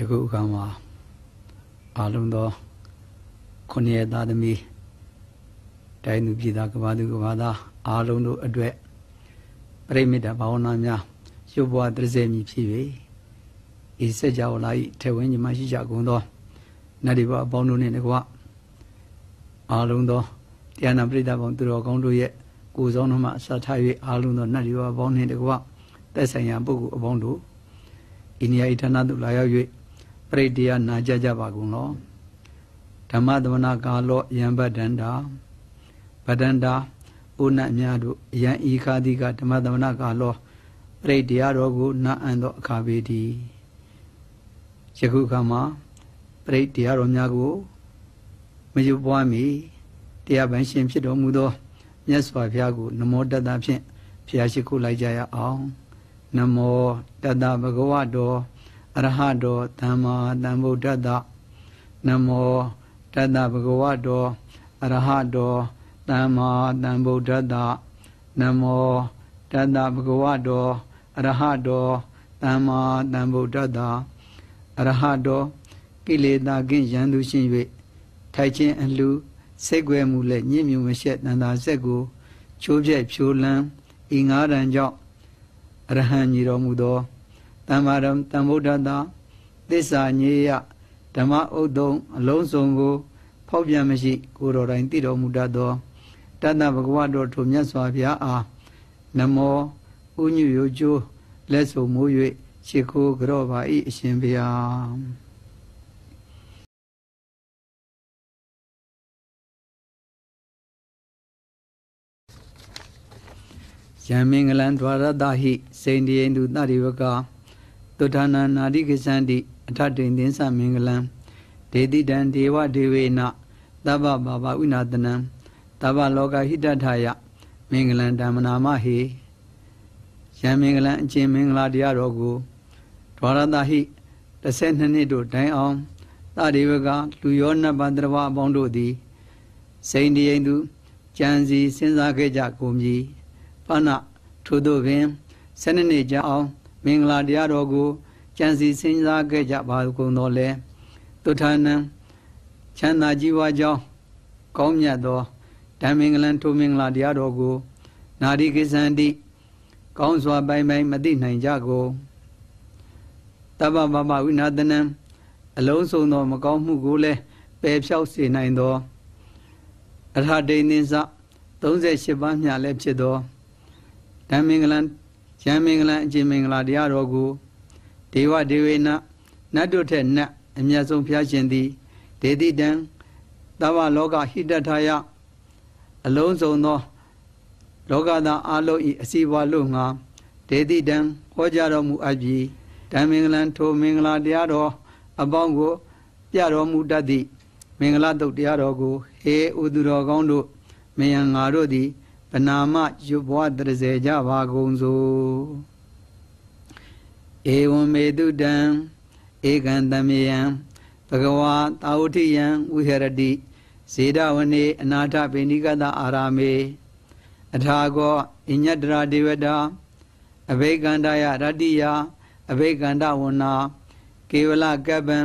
ယခုအခါမှာအလုံးသောခொနည်းသားသမီးတိုင်းသူပြည်သားကဘာသူကဘာသားအလုံးတို့အတွက်ပရိမိတ်ဘာဝနာများရုပ်ဘဝတရစေမြည်ဖြစ်၍ဤစကြဝဠာ၏ထေဝင်းညီမရှိကြကုန်သောနတ်ဒီဘအပေါင်းတို့နှင့်တကွအလုံးသောတရားနာပရိသတ်ပေါင်းသူတော်ကောင်းတို့ရဲ့ကိုယ်ဆောင်တော်မှအစာထား၍အလုံးသောနတ်ဒီဘအပေါင်းနှင့်တကွသက်ဆိုင်ရာပုဂ္ဂိုလ်အပေါင်းတို့အိန္ဒိယဣဌာနသို့လာရောက်၍ပရိတရားနာကြကြပါကုန်လောဓမ္မသမနာကာလောယံဗဒန္တာဗဒန္တာဥဏအများတို့ယံဤကာတိကဓမ္မသမနာကာလောပရိတရားတော်ကိုနာအံ့သောအခါပေတည်းယခုခါမှာပရိတရားတော်များကိုမယုပွားမီတရားပိုင်ရှင်ဖြစ်တော်မူသောမြတ်စွာဘုရားကို နမောတတ္တဖြင့်ဖျားရှိခိုးလိုက်ကြရအောင် နမောတတ္တဗဂဝတော်အရဟတောသမ္မာသမ္ဗုဒ္ဓတ္တနမောတတ္တဗုဒ္ဓတောအရဟတောသမ္မာသမ္ဗုဒ္ဓတ္တနမောတတ္တဗုဒ္ဓတောအရဟတောသမ္မာသမ္ဗုဒ္ဓတ္တအရဟတောကိလေသာကင်းရန်သူရှင်၍ထိုက်ခြင်းအလှစိတ်ွယ်မှုလည်းညစ်မြုံမရှက်တန်တာဆက်ကိုချိုးပြက်ဖြိုးလန်းဤငါးတန်ကြောင့်အရဟံညီတော်မူသောတမ္မာရံတမ္ဗုဒ္ဓတာသစ္စာညေယဓမ္မဥဒုံအလုံးစုံကို ဖောက်ပြန်မရှိကိုတော်တိုင်းသိတော်မူတတ်သောတတ္တဗကဝတော်ထိုမြတ်စွာဘုရားအားနမောဥညွယိုကျိုးလက်ဆုံမိုး၍ရှ िख ိုးကြောပါ၏အရှင်ဘုရားယံမင်္ဂလံ द्वार ရတဟိစိန္ဒိယိန္ဒုတတိဝကာသုဒ္ဓနာနာတိကိသန္တိအထတိန်သင်းစမင်္ဂလံဒေတိတံဒေဝဒေဝေနသဗ္ဗဘာဝဝိနာတနံသဗ္ဗလောကဟိတထာယမင်္ဂလံဓမ္မနာမဟေယံမင်္ဂလံအကျင့်မင်္ဂလာတရားတော်ကိုဒွါရတဟိ12နှစ်တို့တိုင်အောင်တတိဝကလူရောနဗန္တရဝအပေါင်းတို့သည် စိန်တရင်သူကြံစီစဉ်းစားခဲ့ကြကုန်ပြီပဏထို့သို့ပင်12နှစ်ကြာအောင်မင်္ဂလာတရားတော်ကိုကြံစီစဉ်းစားခဲ့ကြပါကုန်တော်လဲသုထာဏံချမ်းသာကြီးပွားကြောင်းကောင်းမြတ်သောဓမ္မင်္ဂလံထိုမင်္ဂလာတရားတော်ကို နာရီကိသန္တိကောင်းစွာပိုင်ပိုင်မသိနိုင်ကြကုန်တပ္ပမမဝိနာတနံအလုံးစုံသောမကောင်းမှုကိုလည်းပယ်ဖြောက်စေနိုင်သောအထာဒိန်သင်္စ38ပါးမျှလည်းဖြစ်သောဓမ္မင်္ဂလံယံမင်္ဂလံအကျင်မင်္ဂလာတရားတော်ကိုဒေဝဒေဝေနနတ်တို့ထက်နတ်အမြတ်ဆုံးဘုရားရှင်သည်ဒေတိတံသဗ္ဗလောကဟိတထာယအလုံးစုံသောလောကသားအလုံးဤအစီအပွားလို့ငါဒေတိတံဟောကြားတော်မူအပ်ပြီးဓမ္မင်္ဂလံထိုမင်္ဂလာတရားတော်အပေါင်းကိုပြတော်မူတတ်သည့်မင်္ဂလာတုတ်တရားတော်ကိုဟေဥသူတော်ကောင်းတို့မယံငါတို့သည်ပနာမရွဘွားတရစေကြပါကုန်စို့ဧဝံမေတုတံဧကံတမယံဘဂဝါတာဝတိယံဝိဟရတိဇေဒဝနေအနာထပိဏိကတအာရာမေအထာကောအညတရာဒေဝတာအဘိကန္တယရတ္တိယအဘိကန္တဝနာကေဝလကပ္ပံ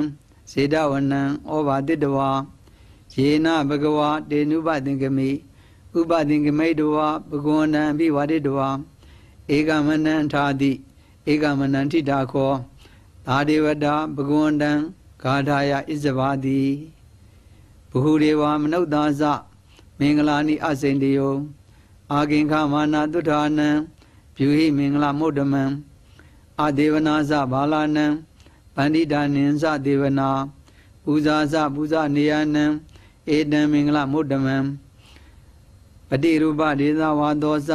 ဇေဒဝနံဩဘာတိတဝါယေနဘဂဝါတေနုပသင်္ကမိဥပသင်္ကမိတ်တဝါပဂဝန္တံပိဝါဒိတဝါဧကမနံထာတိဧကမနံထိတာခောသာဒေဝတာပဂဝန္တံဂါထာယဣဇဘာတိဘဟုရေဝမနုဿာသမင်္ဂလာနိအစိန်တယောအာကင်္ခမာနာတုထာနံပြုဟိမင်္ဂလာမုဒ္ဓမံအာဒေဝနာသဘာလာနံပန္တိတာနိသဒေဝနာပူဇာသပူဇာနေယနံဧတံမင်္ဂလာမုဒ္ဓမံပတိရူပဒေသဝါဒောစ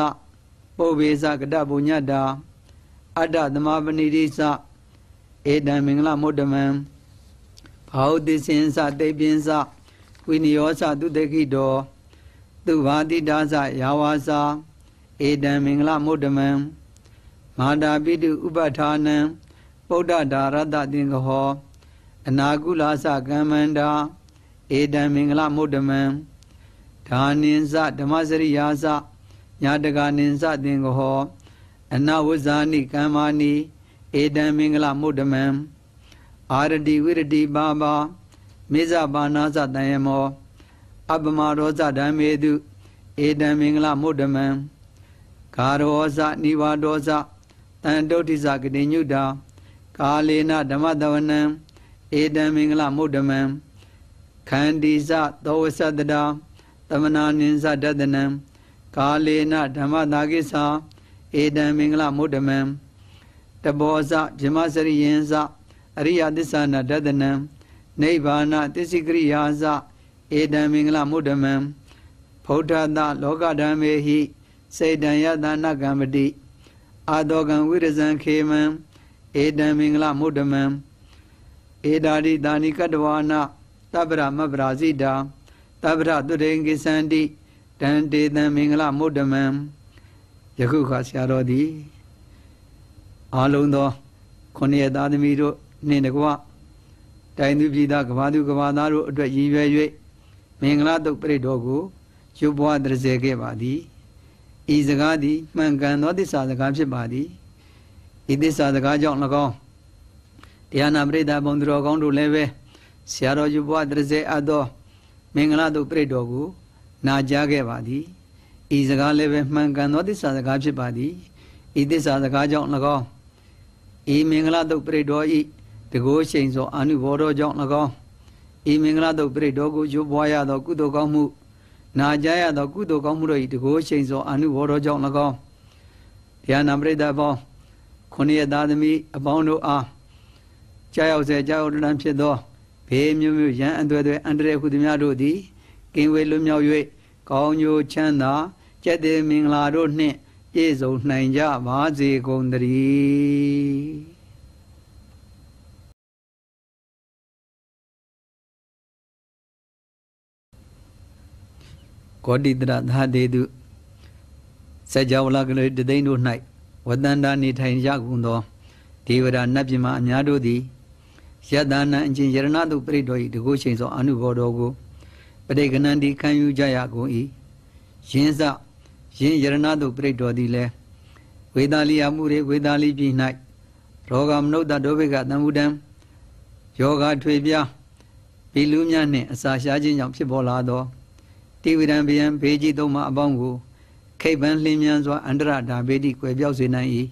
ပုပ္ပေစကတပုညတာအတ္တသမပဏိတိစဧတံမင်္ဂလမုဒ္ဓမံဘာဟုတိစင်စသိပင်းစဝိနိယောစသူတကိတော သူဘာတိတာစယာဝါစဧတံမင်္ဂလမုဒ္ဓမံမာတာပိတုဥပဌာနံပုဒ္ဒဒါရတသင်္ကဟောအနာကုလာစကမ္မန္တာဧတံမင်္ဂလမုဒ္ဓမံဒါနိဉ္စဓမ္မစရိယာစညာတကာနိဉ္စသင်္ကဟောအနဝဇာနိကမ္မာနိဧတံမင်္ဂလမုဒ္ဓမံအာရတိဝိရတိပါပါမေဇပါဏာစတယမောအပမရောဇဓမ္မေတုဧတံမင်္ဂလမုဒ္ဓမံဂါရောဇနိဝါဒောဇတန်တုဋ္ဌိဇကတိညုတာကာလေနဓမ္မတဝနံဧတံမင်္ဂလမုဒ္ဓမံခန္တီဇသောဝဆတ္တတာသမနာနိသဒတနံကာလေနဓမ္မတာကိသာဧတံမင်္ဂလမုဒ္ဓမံတဘောဇဗြမစရိယင်ဇအရိယသစ္ဆနာဒတနံနိဗ္ဗာနသစ္စိကရိယာဇဧတံမင်္ဂလမုဒ္ဓမံဗုဒ္ဓတလောကဓမ္မေဟိစေတံယတနာကံပတိအာတောကံဝိရဇံခေမံဧတံမင်္ဂလမုဒ္ဓမံဧတာရိတာနိကတဝါနတပ္ပရမပ္ပရာဇိတာသဗ္ဗရသူတေကိသန္တိတန်တေတံမင်္ဂလမုဒ္ဓမံယခုခါဆရာတော်သည်အာလုံးသောခொနည်းသားသမီးတို့နှင့်တကွတိုင်သူပြည်သားကဘာသူကဘာသားတို့အတွက်ရည်ရွယ်၍မင်္ဂလာတုတ်ပြိတော်ကိုရုပ်ဘဝတရစေခဲ့ပါသည်ဤစကားသည်မှန်ကန်သောသစ္စာစကားဖြစ်ပါသည်ဤသစ္စာစကားကြောင့်၎င်းတရားနာပရိသတ်ဘုံသူတော်ကောင်းတို့လည်းပဲဆရာတော်ရုပ်ဘဝတရစေအပ်သောမင်္ဂလာတို့ပြိတ္တော်ကိုနာကြားခဲ့ပါသည်ဤစကားလည်းပဲမှန်ကန်သောသစ္စာစကားဖြစ်ပါသည်ဤသစ္စာစကားကြောင့်၎င်းဤမင်္ဂလာတို့ပြိတ္တော်ဤတကောချိန်သောအာနုဘောတော်ကြောင့်၎င်းဤမင်္ဂလာတို့ပြိတ္တော်ကိုရွပွားရသော ကုသိုလ်ကောင်းမှုနာကြားရသော ကုသိုလ်ကောင်းမှုတို့ဤတကောချိန်သောအာနုဘောတော်ကြောင့်၎င်းဗျာနာပရိသတ်ပေါင်းခொနည်းသားသမီးအပေါင်းတို့အားကြာရောက်စေကြာရောက်တန်းဖြစ်သောဘေးမျိုးမျိုးရန်အသွဲသွဲအန္တရာယ်ဟုသည်များတို့သည်ကင်းဝေးလွမြောက်၍ကောင်းကျိုးချမ်းသာကျက်သည်မင်္ဂလာတို့နှင့်ပြည့်စုံနိုင်ကြပါစေကုန်သတည်းောတိတရသာတေတုစัจ java လကလေးတသိန်းတို့၌ဝတ္တန္တာနေထိုင်ကြကုန်သောဒေဝရာနတ်ပြည်မှာအများတို့သည်ယတနာအချင်းယရဏတုပရိတော်ဤတကုချိန်သောအနုဘောတော်ကိုပရိကဏန္တိခံယူကြရကုန်၏ယင်းစယင်းယရဏတုပရိတော်သည်လည်းဝေဒာလီယာမှုတွေဝေဒာလီပြည်၌ရောဂမနုဿဒုဗိကသံဝုဒံယောဂထွေပြားဘီလူများနှင့်အစာရှားခြင်းကြောင့်ဖြစ်ပေါ်လာသောတိဝိရံဗျံဘေးကြီးသုံးမှအပေါင်းကို ခိတ်ပန်းလင်းမြန်းစွာအန္တရဒါဘေတိကွယ်ပြောက်စေနိုင်၏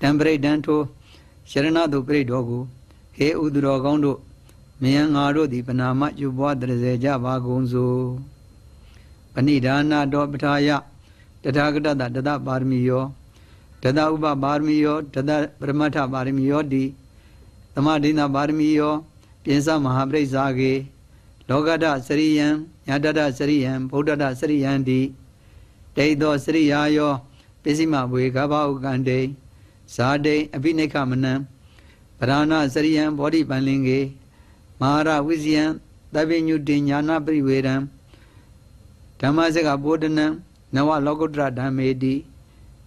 တံပရိဒံထိုယရဏတုပရိတော်ကိုဟေဥသူတော်ကောင်းတို့မယံငါတို့သည်ပနာမယုဘွားတရစေကြပါကုန်စို့ပဏိဒါနာတော်ပထာယတထာဂတတတတပါရမီယောတတဥပပါရမီယောတတပရမထပါရမီယောတိသမဒိနာပါရမီယောပြင်းစမဟာပရိစ္ဆာကေလောကဒစရိယံညာတဒစရိယံဗုဒ္ဓဒစရိယံတိဒိသောစရိယာယော ပစ္စည်းမဘွေကဘာဥကံတေဇာတိအဘိနိခမနံပရဏစရိယံဘောဓိပန္လင်ကေမဟာရဝိဇယံသဗ္ဗညုတညာနာပရိဝေရံဓမ္မစကဘောဓနံနဝလောကုတ္တရဓမ္မေတိ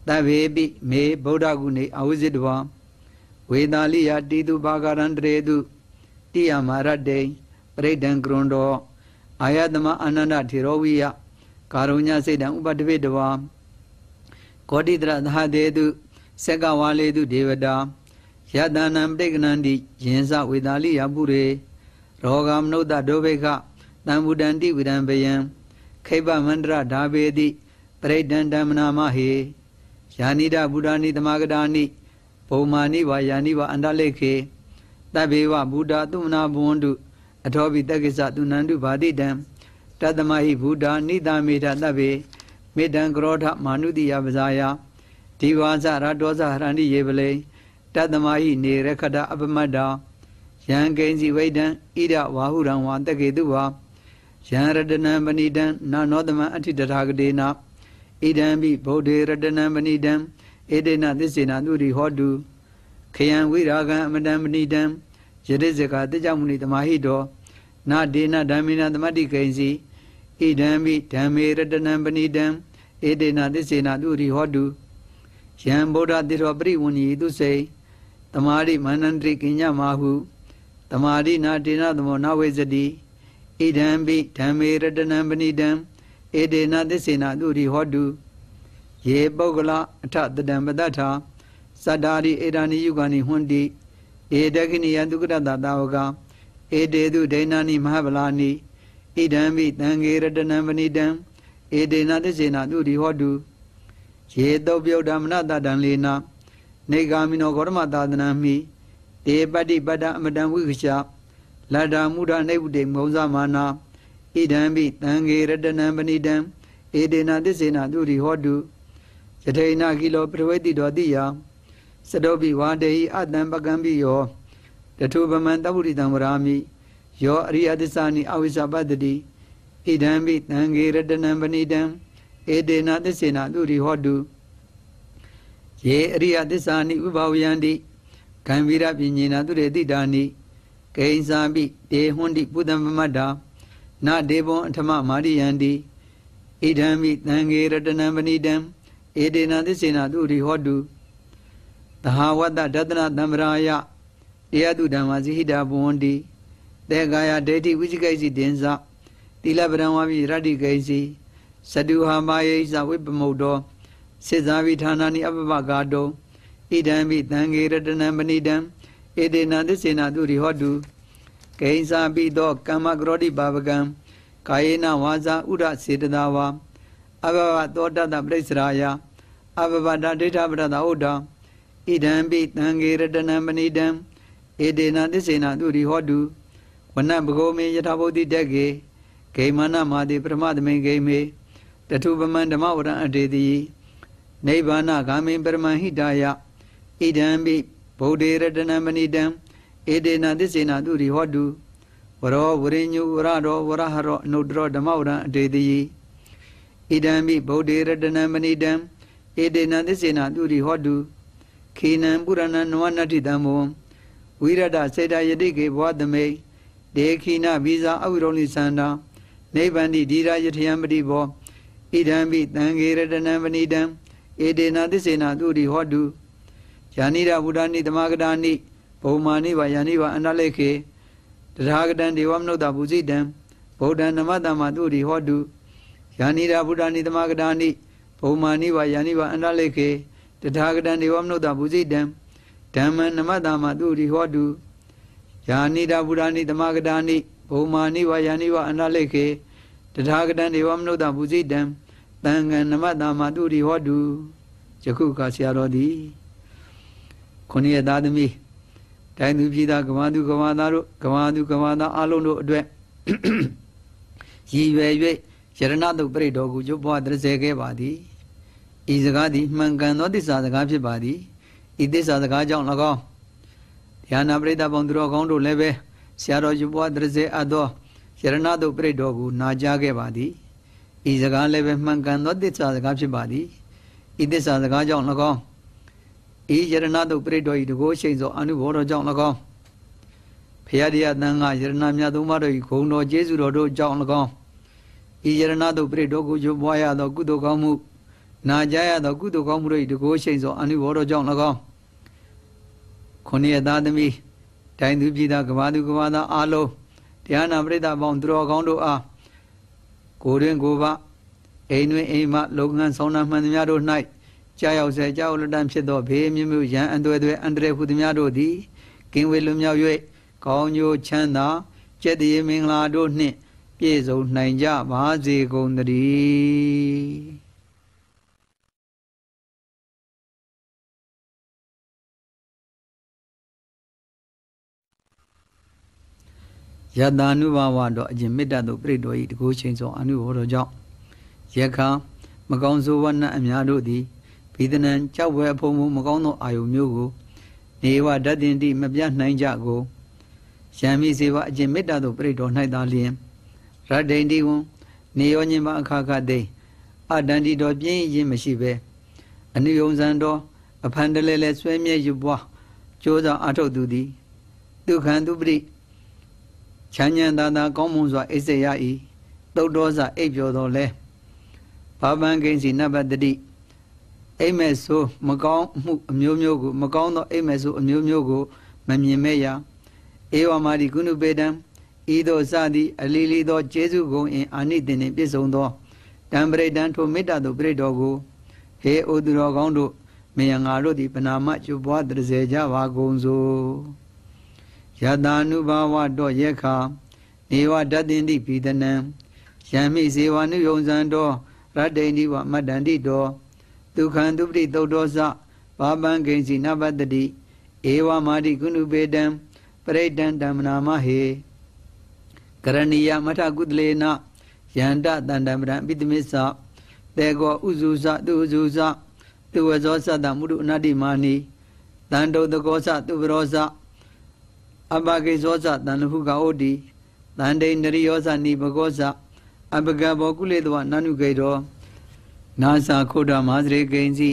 သဗ္ဗေပိမေဗုဒ္ဓဂုဏေအဝိဇ္ဇတဝဝေတာလိယတိတုဘာဂရံတရေတုတိယမရတ္တေပရိဒံကရွန်တော်အာယတမအာနန္ဒထေရဝိယကာရုညစေတံဥပတပိတဝါကောတိတရသဟတေတုစကဝါလေတုဒေဝတာယတနာပဋိကဏန္တိယင်စဝေတာလိယပုရေရောဂမနုဿဒုဗိခတံဘူတံတိဝိရံပယံခိဗမန္တရဓာပေတိပရိဒံဓမ္မနာမဟေယာနိဒဗုဒ္ဓနိသမဂဒာနိဘုံမာနိဝါယာနိဝါအန္တလိခေတဗ္ဗေဝဗုဒ္ဓသုမနာဘဝန္တုအထောပိတက္ကိစ္စသူနန္တုဘာတိတံတတမဟိဗုဒ္ဓနိတမေထတဗ္ဗေမေတံကရောထမာနုတိယပဇာယဒီဝါစရတောဇဟရန္တိယေပလေတတမဟိနေရခတအပမတ္တံယံကိဉ္စီဝိဒံဣဒဝါဟုရံဝါတကေတုဝါယံရတနံပဏိတံနာနောသမံအဋ္ဌိတထာဂတိနာဣဒံဘိဗုဒ္ဓေရတနံပဏိတံဧတေနသစ္စေနသူရိဟောတုခယံဝိရာဂံအမတံပဏိတံယတိစကာတိကြောင့်မဏိတမဟိတော နာဒေနဓမ္မေနသမတ္တိကိဉ္စီဣဒံဘိဓမ္မေရတနံပဏိတံဧတေနသစ္စေနသူရိဟောတုယံဗုဒ္ဓတိရောပရိဝဏီတုစေတမာရိမန္တရိကိညမာဟုတမာရိနာတေနသမောနဝိဇတိဣဒံပိဓမ္မေရတနံပဏိတံဧတေနသစ္စေနသူရိဟောတုယေပုဂ္ဂလအထတတံပတ္ထာသတ္တာရိဧရာနိယုဂာနိဟွန်တိဧတကိနိယတုကရတတာဝကဧတေသူဒိဏာနိမဟာဗလာနိဣဒံပိတံဃေရတနံပဏိတံဧတေနသစ္စေနသူရိဟောတုယေတုပယုတ်ဓမ္မနတတံလေနာနေဂာမိနောဂေါတမသာသနာမိတေပတ္တိပတ္တအမတံဝိကရှလတ္တာမုဒ္ဒနေဝတိမုံဇမာနာဣဒံပိတံဂေရတနံပဏိတံဧဒေနာသစ္စေနာသူရိဟောတုယထေနာကိလောပရဝေတိတော်တိယစတောပိဝါတေဟိအတံပကံပိယော တထုပမံတပုရိတံဝရာမိယောအရိယသစ္စာနိအဝိဇ္ဇပတ္တိဣဒံပိတံဂေရတနံပဏိတံဧဒေနာသစ္စေနာသူရိဟောတုယေအရိယသစ္စာနိဥပါဝယံတိကံဗိရပညေနသူရေတိတာနိကိဉ္စာပိတေဟွန်တိပုဒ္ဓမမတ္တာနာဒေဘောအထမမာရိယံတိဣဒံမိသံဃေရတနံပဏိတံဧတေနသစ္စေနသူရိဟောတုသဟာဝတ္တဒတနာသမ္ပရာယတေယတုဓမ္မဇိဟိတာဘဝန္တိတေကာယဒိဋ္ဌိဝိจิကိစီတင်္စတိလပရံဝါပိရတ္တိကိစီစတုဟာမယေဇဝိပမုတ်တော်စေဇာဝိဌာနာနိအပပကာတုံဣဒံဘိသံဃေရတနံပဏိတံဧတေနသစ္စေနာသူရိဟောတုဂိဉ္စာပိသောကမ္မကရောတိပါပကံကာယေနဝါစာဥရစေတသာဝါအဘဝသောတတပရိစ္ဆရာယအဘဝတဒိဋ္ဌပရတဟုတ်တံဣဒံပိသံဃေရတနံပဏိတံဧတေနသစ္စေနာသူရိဟောတုဝနဘဂောမေယထာဘုဒ္ဓိတက်ကေဂိမနမာတိပရမသမေဂိမေတထုပမံဓမ္မဝရံအတေတိနိဗ္ဗာနဂามိပရမဟိတာယဣဒံပိဗုဒ္ဓေရတနမဏိတံဧတေနသစ္စေနသူရိဟောတုဝရောဝရိညုဝရရောဝရဟရောအနုတရောဓမ္မောရံအတေတိယဣဒံပိဗုဒ္ဓေရတနမဏိတံဧတေနသစ္စေနသူရိဟောတုခေနံပုရဏံနဝနတ္တိတံမောဝိရဒစေတယတိကေဘောသမေဒေခိနဗီဇာအဝိရောလိသန္တာနိဗ္ဗန္တိဒီရာယထယံပတိဘောဣဒံပိတံဃေရတနံပဏိတံဧတေနာသစ္စေနာသူရိဟောတုယန္နိရာဘုဒ္ဓနိသမဂဒာနိဘုံမာနိဘာယန္နိဘာအန္တလိခေတထာဂတံဒေဝမနုဿာပုဇိတံဗုဒ္ဓံနမတမသူရိဟောတုယန္နိရာဘုဒ္ဓနိသမဂဒာနိဘုံမာနိဘာယန္နိဘာအန္တလိခေတထာဂတံဒေဝမနုဿာပုဇိတံဓမ္မံနမတမသူရိဟောတုယာနိတာဘုဒ္ဓနိသမဂဒာနိဘုံမာနိဝါယာနိဝအန္တလိခေတထာဂတံဒေဝမနုဿာပုဇိတံတန်ငနမတာမတုရိဟောတုယခုကဆရာတော်သည်ခொနည်းသားသမီးတိုင်းသူပြည်သားကမာသူ ကမာသားတို့ကမာသူကမာသားအလုံးတို့အတွက်ရည်ရွယ်၍ယရဏတုပရိတော်ကိုကျွတ်ပွားတရစေခဲ့ပါသည်ဤစကားသည်မှန်ကန်သောသစ္စာစကားဖြစ်ပါသည်ဤသစ္စာစကားကြောင့်၎င်းဉာဏပရိသတ်ပေါင်းသူတော်ကောင်းတို့လည်းပဲဆရာတော်ကျွတ်ပွားတရစေအပ်သောယရဏတုပရိတော်ကိုနာကြားခဲ့ပါသည်ဤစကားလည်းပဲမှန်ကန်သောတစ္ဆာစကားဖြစ်ပါသည်ဤတစ္ဆာစကားကြောင့်၎င်းဤယရဏတုပရိတော်ဤတကိုးရှိန်သော အနုဘောတော်ကြောင့်၎င်းဖရာတရားတန်ခါယရဏမြတ်သုံးပါးတို့ဤဂုံတော်ကျေးဇူးတော်တို့ကြောင့်၎င်းဤယရဏတုပရိတော်ကိုယွပွားရသောကုသိုလ်ကောင်းမှုနာကြားရသောကုသိုလ်ကောင်းမှုတို့ဤတကိုးရှိန်သောအနုဘောတော်ကြောင့်၎င်းခொနည်းသားသမီးတိုင်းသူပြည်သားကဘာသူကဘာသားအလုံးတရားနာပရိသတ်ပေါင်းသူတော်ကောင်းတို့အားကိုတွင်ကိုပါအိမ်တွင်အိမ်မှလုပ်ငန်းဆောင်တာမှန်သမျှတို့၌ကြာရောက်စေကြောက်လွတ်တမ်းဖြစ်သောဘေးမျိုးမျိုးရန်အန္တရာယ်တွေအန္တရာယ်ဟုသမျှတို့သည်ကင်းဝေးလွမြောက်၍ကောင်းကျိုးချမ်းသာကျက်တည်မင်္ဂလာတို့နှင့် ပြည့်စုံနိုင်ကြပါစေကုန်သတည်းယတ ानु ဘာဝတော့အရင်မေတ္တာတို့ပြိတ္တောဤတကိုးချင်းဆုံးအ ानु ဘောတော်ကြောင့်ယခာမကောင်းဆိုးဝါနှံအများတို့သည်ဘိဒနံကြောက်ဝဲအဖုံမှုမကောင်းသောအာယုမျိုးကိုနေဝဓာတင်တိမပြနိုင်ကြကိုယံမိစေဝအကျင့်မေတ္တာတို့ပြိတ္တော၌သာလျင်ရဒိန်တိဝံနေယောညင်ပါအခါခသိအတန္တိတော်ပြင်းရင်မရှိပဲအနုယုံဇံတော်အဖန်တလဲလဲဆွဲမြဲယူပွားကြိုးစားအထောက်သူသည်ဒုက္ခံသူပရိချမ်းချမ်းသာသာကောင်းမွန်စွာအိစေရ၏သုတ်တော်စာအိပ်ပျော်တော်လဲဘာပန်ကိန်းစီနဘတတိအိမ်မဲ့ဆိုမကောင်းမှုအမျိုးမျိုးကိုမကောင်းသောအိမ်မဲ့ဆိုအမျိုးမျိုးကိုမမြင်မဲ့ရအေဝမာဒီကုဏုပေတံဤသို့စသည်အလီလီသောကျေးဇူးကုန်အင်အာနိသင်နှင့်ပြည့်စုံသောတံပရိတံထိုမေတ္တာသို့ပရိတော်ကိုဟေဩသူတော်ကောင်းတို့မေငါတို့သည် ပနာမကျွပွားတရစေကြပါကုန်စို့ယတာနုဘာဝတောယက္ခာနေဝဓာတင်တိပိတနံယံမိဇေဝနုယုံဇံတောရတ္တိဏိဝမတ္တန္တိတောဒုက္ခံဒုပတိသုတ်တော်စဘာပံဂိဉ္စီနပတ္တိဧဝမာတိကုဏုပေတံပရိတံဓမ္မနာမဟေကရဏီယမထကုတလေနယန္တတန္တမရံပိတမစ္ဆတေကောဥဇုဇသူဇုဇသူဝဇောသတမုဒုအနတ္တိမာနိတန္တုတကောဇသူဘရောဇအပကိဇောဇတန်လဟုကဩတိတန်ဒိန္ဒရိယောဇနိဘဂောဇအပကဘောကုလေတဝနန္နုကေတောနာစာခုဒ္ဓမဟာစရေကိဉ္စီ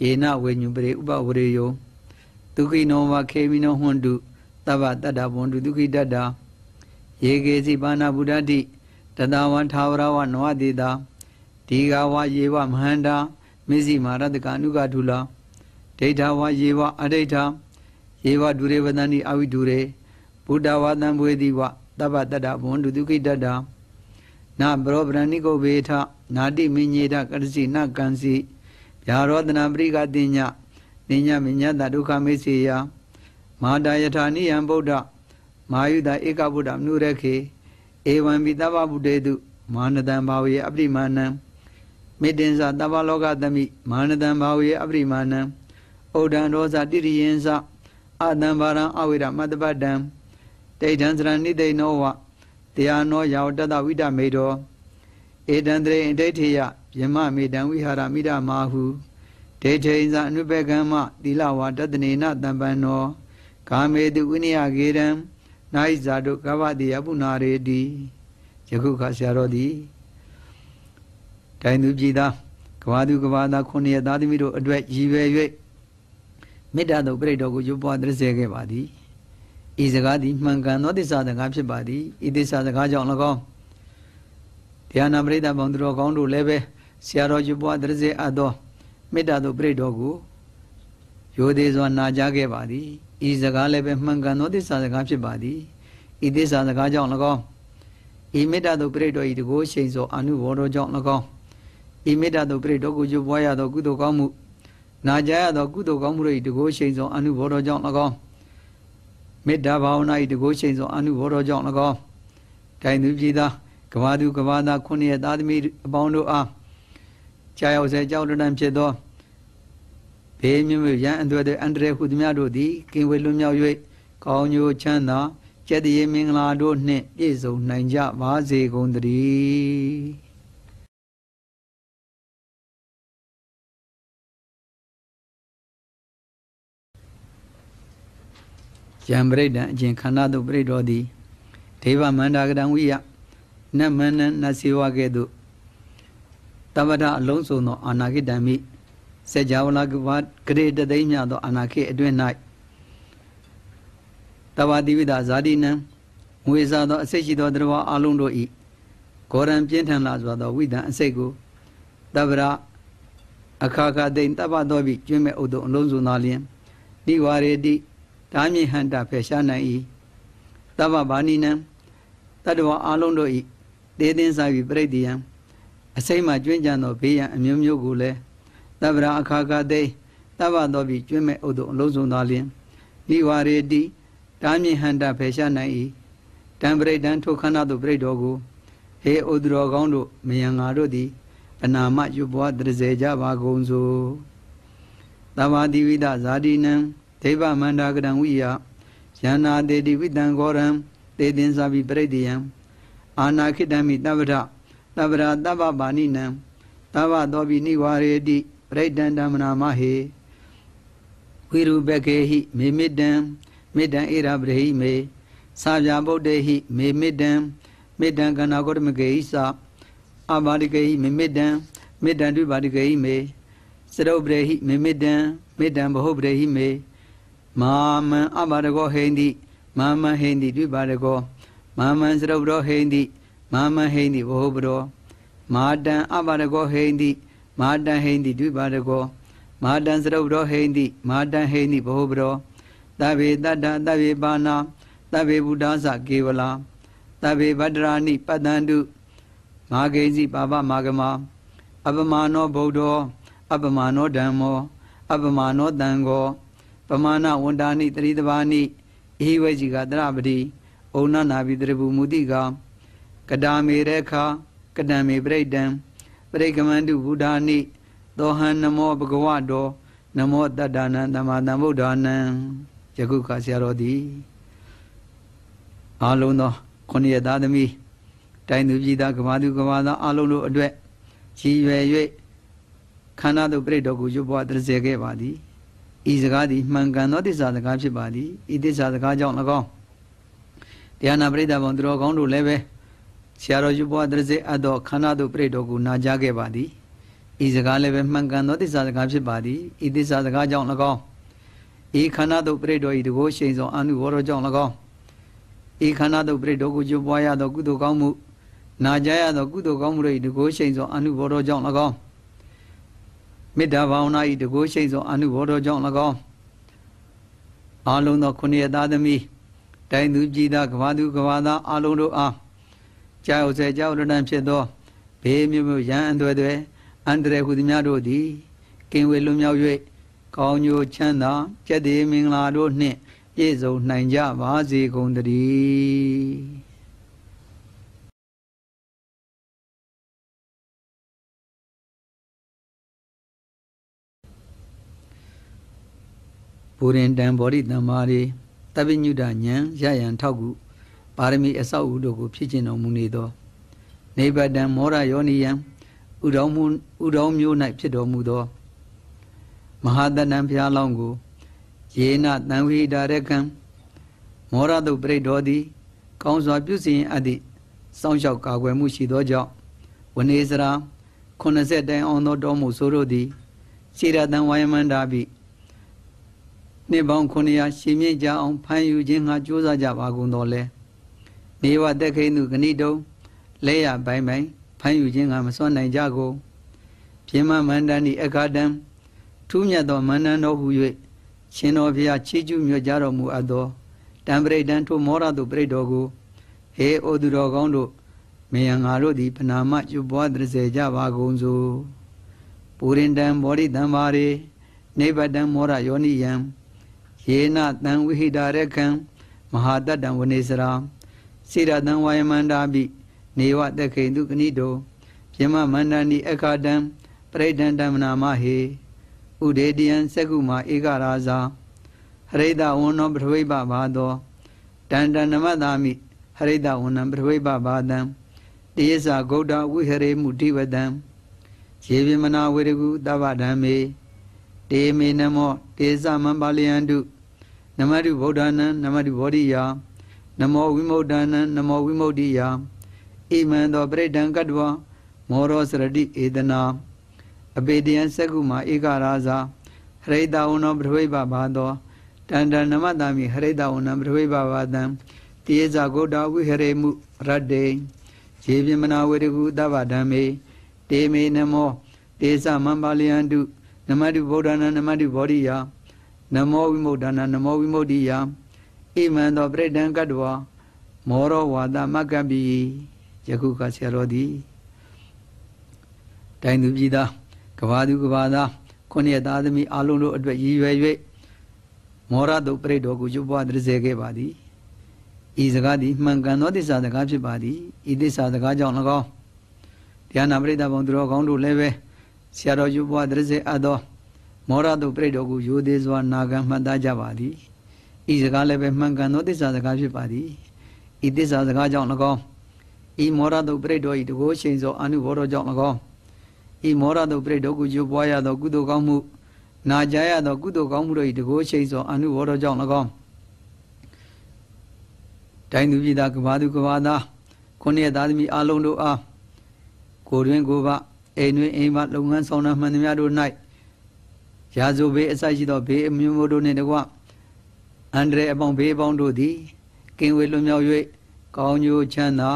ယေနဝေညုပရိဥပဝရေယောဒုခိနောဝခေမိနောဟွန္တုတဗ္ဗတတ္တဘွန္တုဒုခိတတ္တယေကေစီပါဏဗုဒ္ဓတိတတဝံသာဝရဝနဝတိတာဒီဃဝယေဝမဟန္တာမစ္စည်းမာရတကအနုကထုလာဒိဋ္ဌဝယေဝအဒိဋ္ဌာဧဝဒုရေဝတန်ဤအဝိဒုရေဘုဒ္ဓဝါတံဘွေတိဝတပ္ပတတဘွန်ဒုတုခိတတနာပရောပရဏိကုဘေထနာတိမင်းညေတကရစီနကံစီဗျာရောတနာပရိကတိညနိညမညတဒုက္ခမေစီယမာတာယထာနိယံဗုဒ္ဓမာယုတဧကဗုဒ္ဓမနုရခေဧဝံပိတဗ္ဗဗုဒေတုမာနတံဘာဝေအပရိမာဏံမေတ္တင်္စတဗ္ဗလောကသမိမာနတံဘာဝေအပရိမာဏံဩဒံရောဇတိရိယင်္စအာတံဘာရံအဝိရမတ္တပတံဒိဋ္ဌံသရဏိတိနောဝတရားနောယောတတဝိတမေတော်ဧတံတရေဒိဋ္ဌိယယမမေတံဝိဟာရမိဒမာဟုဒိဋ္ဌိဉ္စအနုပေကံမသီလဝါတတနေနတံပံနောကာမေတုဝိနယဂေရံနာယိဇာတုကဗတိယပုနာရေတိယခုခါဆရာတော်သည်တိုင်းသူပြည်သားကဘာသူကဘာသားခုနှစ်ရသားသမီးတို့အတွက်ရည်ရွယ်၍မေတ္တာတို့ပြိတ္တောကိုရုပ်ပွားတရစေခဲ့ပါသည်ဤစကားသည်မှန်ကန်သောသစ္စာစကားဖြစ်ပါသည်ဤသစ္စာစကားကြောင့်၎င်းတရားနာပရိသတ်ပေါင်းသူတော်ကောင်းတို့လည်းပဲဆရာတော်ရုပ်ပွားတရစေအပ်သောမေတ္တာတို့ပြိတ္တောကိုရိုသေစွာနာကြားခဲ့ပါသည်ဤစကားလည်းပဲမှန်ကန်သောသစ္စာစကားဖြစ်ပါသည်ဤသစ္စာစကားကြောင့်၎င်းဤမေတ္တာတို့ပြိတ္တောဤတကိုးရှိန်စွာအနုဘောတော်ကြောင့်၎င်းဤမေတ္တာတို့ပြိတ္တောကိုရုပ်ပွားရသောကုသိုလ်ကောင်းမှုနာကြရသောကုသိုလ်ကောင်းမှုတို့၏တကိုးရှိန်ဆောင်အမှုဘောတော်ကြောင့်၎င်းမေတ္တာဘာဝနာ၏တကိုးရှိန်ဆောင်အမှုဘောတော်ကြောင့်၎င်းတိုင်သူပြည်သားကဘာသူကဘာသားခုနှစ်ရသားသမီးအပေါင်းတို့အားကြာရောက်စေကြောက်လန့်ဖြစ်သောဘေးမျိုးမျိုးရန်အတွေ့အန္တရာယ်ဟုသမျှတို့သည်ကင်ဝေလွတ်မြောက်၍ကောင်းကျိုးချမ်းသာကျက်တည်မင်္ဂလာတို့နှင့်ပြည့်စုံနိုင်ကြပါစေကုန်သတည်းယံပရိဒံအကျင်ခန္ဓာတို့ပရိတော်သည်ဒေဝမန္တာကတံဝိယနတ်မန္နနတ်စေဝကဲ့သို့တပဒအလုံးစုံသောအာနာခိတံမိစေကြဝလာကဝဂရေတသိမ့်မြသောအာနာခိအတွင်၌တဝတိဝိဒဇာတိနံငွေစားသောအစိတ်ရှိသောတရားအလုံးတို့၏ဂောရံပြင်းထန်လာစွာသောဝိဒံအစိတ်ကိုတပရအခါခသိမ့်တပတော်ပြီးကျွင်းမဲ့ဥဒုံအလုံးစုံသာလျင်တိဝါရေတိဒါမြင့်ဟန္တာဖယ်ရှားနိုင်၏သဗ္ဗဗာနိနံတတ္တဝအလုံးတို့၏တေသင်္စာပြီပြိတ္တိယံအစိမ့်မှကျွင်းကြံသောဘေးရန်အမျိုးမျိုးကိုလည်းသဗ္ဗရာအခါကသိသဗ္ဗတော်ပြီကျွင်းမဲ့ဥဒ္ဒအလုံးစုံသာလျင်နိဝရေတိဒါမြင့်ဟန္တာဖယ်ရှားနိုင်၏တံပရိတံထိုခန္ဓာတို့ပြိတ္တော်ကိုဟေဥဒ္ဒရောကောင်းတို့မယံငါတို့သည် အနာမယုဘဝတရစေကြပါကုန်စို့သဗ္ဗတိဝိဒဇာတိနံဒိဗ္ဗမန္တာကတံဝိယယန္နာတေတိဝိတံဂောရံတေသင်္စာပိပရိတိယံအာနာခိတံမိတဗ္ဗဒတဗ္ဗရာတဗ္ဗပါဏိနံတဗ္ဗတောပိနိဝါရေတိပရိတံဓမ္မနာမဟေဝိရုပကေဟိမေမိတံမေတံဧရာပရိဟိမေသာဗျာဗုဒ္ဓေဟိမေမိတံမေတံကန္နာကောတမကေဟိသာအဘာဒကေဟိမေမိတံမေတံဒုပါဒကေဟိမေစရုပရေဟိမေမိတံမေတံဘဟုပရေဟိမေမာမံအပါဒကော ဟိန္တိမာမံဟိန္တိတွေ့ပါဒကောမာမံစရုပ်တော်ဟိန္တိမာမံဟိန္တိဝဟုပရောမာတံအပါဒကောဟိန္တိမာတံဟိန္တိတွေ့ပါဒကောမာတံစရုပ်တော်ဟိန္တိမာတံဟိန္တိဝဟုပရောတဗေတတ္တတဗေပါဏာတဗေဘုဒ္ဓသကေဝလာတဗေဗဒ္ဒရာနိပတ္တန္တုမာဂိစီပါပမာဂမအပမာနောဗုဒ္ဓော အပမာနောဓမ္မော အပမာနောတံဃောပမာဏဝန္တာနိတရိတဘာနိအေဝကြီးကတရပတိဩနနာဘိတရဘူမူတိကကတာမေရခကတံမေပရိတံပရိကမန္တုဘုဒ္ဓာနိသောဟံနမောဘဂဝတောနမောတတ္တနံသမ္မာသမ္ဗုဒ္ဓနံယခုခါဆရာတော်သည်အာလုံးသောခொနည်းသားသမီးတိုင်းသူပြည်သားကမာသူကမာသားအာလုံးတို့အတွက်ကြီးရွယ်၍ခန္ဓာတို့ပြိတ္တောကိုရွတ်ပွားတရစေခဲ့ပါသည်ဤစကားသည်မှန်ကန်သောတစ္ဆာစကားဖြစ်ပါသည်ဤတစ္ဆာစကားကြောင့်၎င်းတရားနာပရိသတ်ပေါင်းသူတော်ကောင်းတို့လည်းပဲဆရာတော်ယူပွားတရစေအပ်သောခန္ဓာတို့ပရိတော်ကိုနာကြားခဲ့ပါသည်ဤစကားလည်းပဲမှန်ကန်သောတစ္ဆာစကားဖြစ်ပါသည်ဤတစ္ဆာစကားကြောင့်၎င်းဤခန္ဓာတို့ပရိတော်ဤတကိုးရှိန်ဆောင်အနုဝရကြောင့်၎င်းဤခန္ဓာတို့ပရိတော်ကိုယူပွားရသောကုသိုလ်ကောင်းမှုနာကြားရသောကုသိုလ်ကောင်းမှုတို့ဤတကိုးရှိန်ဆောင်အနုဝရကြောင့်၎င်းမေတ္တာဘာဝနာဤတကိုးရှိသောအနုဘောတော်ကြောင့်၎င်းအာလုံးသောခုနှစ်သားသမီးတိုင်းသူပြည်သားကဘာသူကဘာသားအာလုံးတို့အားကြာရောက်စေကြောက်ရဏဖြစ်သောဘေးမျိုးမျိုးရန်အသွဲသွဲအန္တရာယ်ဟုသည်များတို့သည်ကင်ဝေလွမြောက်၍ကောင်းကျိုးချမ်းသာကျက်တည်မင်္ဂလာတို့နှင့်ပြည့်စုံနိုင်ကြပါစေကုန်သတည်းဘူရင်တံဗောဓိတမ္မာရီတပိညုဒဉဏ်ရယံထောက်ကုပါရမီအစောက်ဥတို့ကိုဖြစ်ကျင်တော်မူနေသော နေပတံမောရယောနိယံဥတော်မူဥတော်မျိုး၌ဖြစ်တော်မူသောမဟာတဏံဘုရားလောင်းကိုယေနတံဝိဒါရကံမောရတုပြိတော်သည်ကောင်းစွာပြုစဉ်အပ်သည့်စောင့်ရှောက်ကာကွယ်မှုရှိသောကြောင့်ဝနေစရာ80တိုင်အောင်သောတော်မူဆိုတို့သည်စေရတံဝိုင်းမန္တာပိနှစ်ပေါင်း900ရှင်မြင့်ကြအောင်ဖန်ယူခြင်းငါကြိုးစားကြပါကုန်တော်လဲနေဝတက်ခိန်သူဂဏိတုံလဲရပိုင်းပိုင်းဖန်ယူခြင်းငါမစွန့်နိုင်ကြကုန်ပြင်းမမန္တန်ဤအခါတံထူးမြတ်သော မန္တန်တော်ဟု၍ရှင်တော်ဖျားချီးကျူးမြတ်ကြတော်မူအပ်သောတံပရိဒံထိုမောရသူပရိတော်ကိုဟေအိုသူတော်ကောင်းတို့ မေယံငါတို့သည်ပနာမကျွပွားတစေကြပါကုန်စို့ပူရင်တံဘောဓိတံပါရေနိဗ္ဗတံမောရယောနိယံယေနတံဝိဟိတာရကံမဟာတတံဝနေစရာစေရတံဝါယမန္တာပိနေဝတခိန်တုကဏိတောပြမမန္တဏီအခါတံပရိဒံဓမ္မနာမဟေဥဒေတယံစကုမာဧကရာဇာဟရိတဝန္နောပထဝိပဘာသောတန္တနမတာမိဟရိတဝန္နံပထဝိပဘာတံတေယစာဂௌတဝိဟရေမုတိဝတံဇေဗိမနာဝေရကုတဗ္ဗဓမ္မေတေမေနမောတေဇမံပါလယန္တုနမတုဗုဒ္ဓနံနမတုဗောဓိယနမောဝိမု ddha နံနမောဝိမု ddhi ယဣမံသောပရိဒံကတ္တဝမောရောစရတိဧဒနာအပေတယံစက္ကုမာဧကရာဇာဟရိတဝနောပထဝိပဘာသောတန္တနမတာမိဟရိတဝနံပထဝိပဘာတံတေဇာဂုတဝိဟရေမှုရတ္တေရေပြမနာဝေတကုသဗ္ဗဓမ္မေတေမေနမောတေဇမံပါလယန္တုနမတုဗုဒ္ဓနာနမတုဗောဓိယနမောဝိမု dana နမောဝိမု ddi ယအိမံသောပြိဋ္ဌံကတ္တဝါမောရောဝါဒမကပိယခုကဆရာတော်သည်တိုင်းသူပြည်သားကဘာသူကဘာသားခုနှစ်သားသမီးအလုံးတို့အတွက်ရည်ရွယ်၍မောရတုပြိဋ္ဌောကိုရုပ်ဘဝတရစေခဲ့ပါသည်ဤစကားသည်မှန်ကန်သောသစ္စာစကားဖြစ်ပါသည်ဤသစ္စာစကားကြောင့်၎င်းတရားနာပရိသတ်ဘုံသူတော်ကောင်းတို့လည်းပဲဆရာတော်ရုပ်ဘဝတရစေအပ်သောမောရတို့ပြိတ္တော်ကိုယိုသေးစွာနာခံမှတ်သားကြပါသည်ဤစကားလည်းပဲမှန်ကန်သောတစ္ဆာစကားဖြစ်ပါသည်ဤတစ္ဆာစကားကြောင့်၎င်းဤမောရတို့ပြိတ္တော်ဤတကောချိန်သောအနုဘောတော်ကြောင့်၎င်းဤမောရတို့ပြိတ္တော်ကိုယိုပွားရသော ကုသိုလ်ကောင်းမှုနာကြရသောကုသိုလ်ကောင်းမှုတို့ဤတကောချိန်သောအနုဘောတော်ကြောင့်၎င်းတိုင်းသူပြည်သားကဘာသူကဘာသားခုနှစ်သားသမီးအလုံးတို့အားကိုတွင်ကိုပါအိမ်တွင်အိမ်ပါလုပ်ငန်းဆောင်တာမှန်သမျှတို့၌ရာဇိုဘေးအစရှိသောဘေးအမျိုးမျိုးတို့နှင့်တကွအန္တရာယ်အပေါင်းဘေးအပေါင်းတို့သည်ကင်ဝေလွန်မြောက်၍ကောင်းကျိုးချမ်းသာ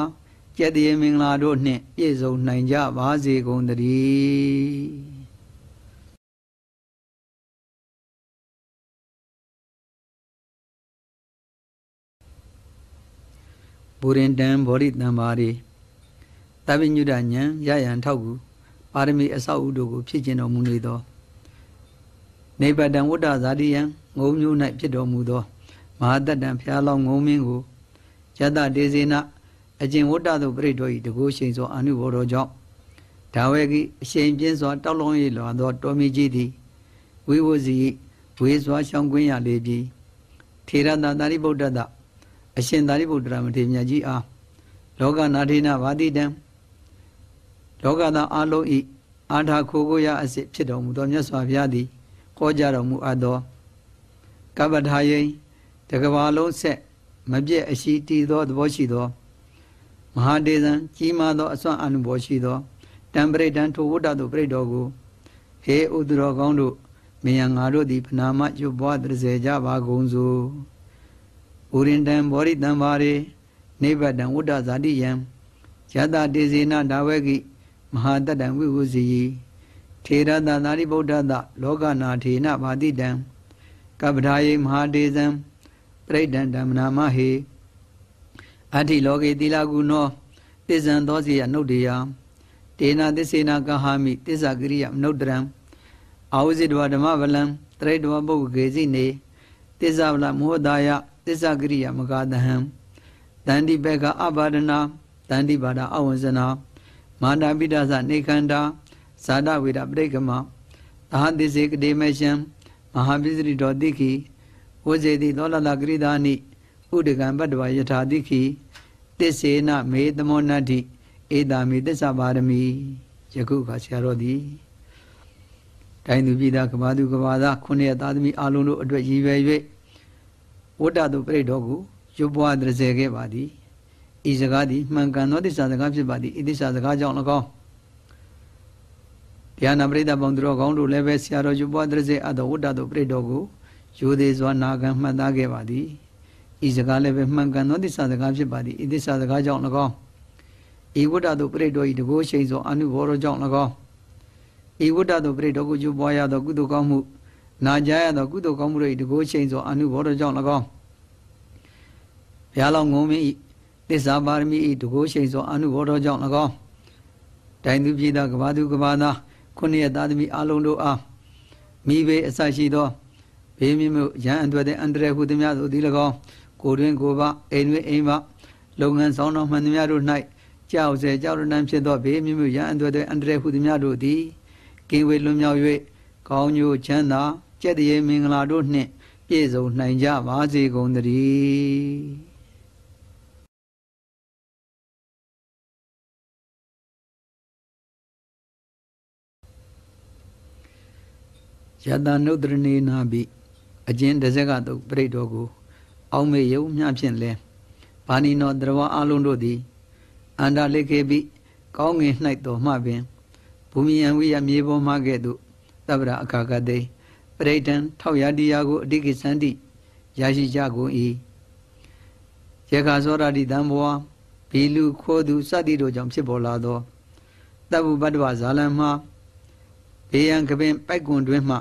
ကျက်တည်မင်္ဂလာတို့နှင့်ပြည့်စုံနိုင်ကြပါစေကုန်သတည်းဘူရင်တံဗောဓိတံပါရီတပ္ပညုတဉဏ်ရယံထောက်ကူပါရမီအဆောက်အဦတို့ကိုဖြစ်ကျင်တော်မူနေသောနေပတံဝတ္တဇာတိယံငုံမျိုး၌ဖြစ်တော်မူသောမဟာတတံဖျားလောင်းငုံမင်းကိုယတဒေဇေနအကျင်ဝတ္တသို့ပြိတ္တောဤတကုရှိန်သောအနုဘောတော်ကြောင့်ဒါဝေကိအရှိန်ပြင်းစွာတောက်လုံး၍လွန်သောတော်မီကြီးသည်ဝိဝဇီဝေစွာရှောင်းကွင်းရလေပြီထေရသာသာရိပုတ္တသအရှင်သာရိပုတ္တရာမထေရမြတ်ကြီးအားလောကနာထေနာဗာတိတံလောကသားအလုံးဤအာထာခိုကိုရအစစ်ဖြစ်တော်မူသောမြတ်စွာဘုရားသည်ဟောကြားတော်မူအပ်သော ကပ္ပထာယိတကဘာလုံးဆက်မပြည့်အရှိတည်သောသဘောရှိသောမဟာဒေသံကြီးမားသောအစွမ်းအနုဘောရှိသောတံပရိဒံထိုဝတ္တသို့ပရိတော်ကိုဟေဥဒရောကောင်းတို့မယံငါတို့သည်ပနာမရွတ်ပွားတရစေကြပါကုန်စို့ဥရင်တံဘောရိတံပါရေနိဗ္ဗတံဝတ္တဇာတိယံယတတေဇေနဒါဝေကိမဟာတတံဝိဝုစီယီထေရတသာရိပုတ္တသလောကနာထေနဗာတိတံကပ္ပဒါယိမဟာဒေဇံပရိဒံဓမ္မနာမဟေအဋ္ဌိလောကေတိလကုနောတိဇံသောစီယနှုတ်တေယတေနာသစ္စေနာကဟာမိတစ္ဆကရိယမနုဒရံအာဝဇိတဝဓမ္မဗလံတရိတဝပုဂ္ဂေစီနေတစ္ဆဗလမောဒါယတစ္ဆကရိယမကသဟံတန္တိဘက်ကအဘာဒနာတန္တိဘာဒအဝဇနာမာတာပိတ္တသနေခန္ဓာဇာတဝေဒပရိကမသာသစ္စေကတိမရှံမဟာပိစရိတော်တိခိဝဇေတိသောလလကရိတာနိဥဒကံပတ္တဝယထာတိခိတစ္ဆေနမေသမောနတ္တိဧတာမိတစ္ဆပါရမီယခုခါဆရာတော်သည်တိုင်းသူပြည်သားကဘာသူကဘာသားခုနှစ်ရသားသမီးအလုံးတို့အတွက်ရည်ရွယ်၍ဝတ္တသူပြိတ္တောကိုရွပွားတရစေခဲ့ပါသည်ဤစကားသည်မှန်ကန်သောတစ္ဆာစကားဖြစ်ပါသည်ဤတစ္ဆာစကားကြောင့်၎င်းယန္နာပရိသတ်ပေါင်းသူတော်ကောင်းတို့လည်းပဲဆရာတော်ယူပွားတရစေအတော်ဝတ္တတို့ပြိတော်ကိုယူသေးစွာ နာခံမှတ်သားခဲ့ပါသည်ဤစကားလည်းပဲမှန်ကန်သောသစ္စာစကားဖြစ်ပါသည်ဤသစ္စာစကားကြောင့်၎င်းဤဝတ္တတို့ပြိတော်ဤတကိုးရှိန်စွာအနုဘောတော်ကြောင့်၎င်းဤဝတ္တတို့ပြိတော်ကိုယူပွားရသော ကုသိုလ်ကောင်းမှုနာကြရသောကုသိုလ်ကောင်းမှုတို့ဤတကိုးရှိန်စွာအနုဘောတော်ကြောင့်၎င်းဘုရားလောင်းငုံမင်းဤသစ္စာပါရမီဤတကိုးရှိန်စွာအနုဘောတော်ကြောင့်၎င်းတိုင်းသူပြည်သားကဘာသူကဘာသားခုနှစ်ရဲ့သားသမီးအလုံးတို့အားမိဘအစရှိသောဘေးမျိုးရန်အတွက်တဲ့အန္တရာယ်ဟုသည်များသို့ဒီ၎င်းကိုတွင်ကိုပါအိမ်တွင်အိမ်ပါလုပ်ငန်းဆောင်တော်မှန်သည်များတို့၌ကြောက်စေကြောက်ရနှံဖြစ်သောဘေးမျိုးမျိုးရန်အတွက်တဲ့အန္တရာယ်ဟုသည်များတို့သည်ကင်းဝေးလွံ့မြောက်၍ကောင်းကျိုးချမ်းသာကြက်တရေမင်္ဂလာတို့နှင့်ပြည့်စုံနိုင်ကြပါစေကုန်သတည်းယတနုဒရနေနာပိအကျဉ်တစက်ကတုပြိတော်ကိုအောက်မေယုံမျှဖြင့်လဲဘာနီနောတရဝအလုံးတို့သည်အန္တလိခေပိကောင်းငင်၌တော်မှပင်ဘူမိယံဝိယမြေပေါ်မှကဲ့သို့တပ္ပရာအခါကတိပရိဒံထောက်ရတရားကိုအတိကိသန္တိရရှိကြကုန်၏ယေခါသောရတိတံဘောဘီလူခိုးသူ စသည်တို့ကြောင့်ဖြစ်ပေါ်လာသောတပ္ပုပတ္တဝဇာလံမှာဘေယံကပင်ပိုက်ကွန်တွင်မှ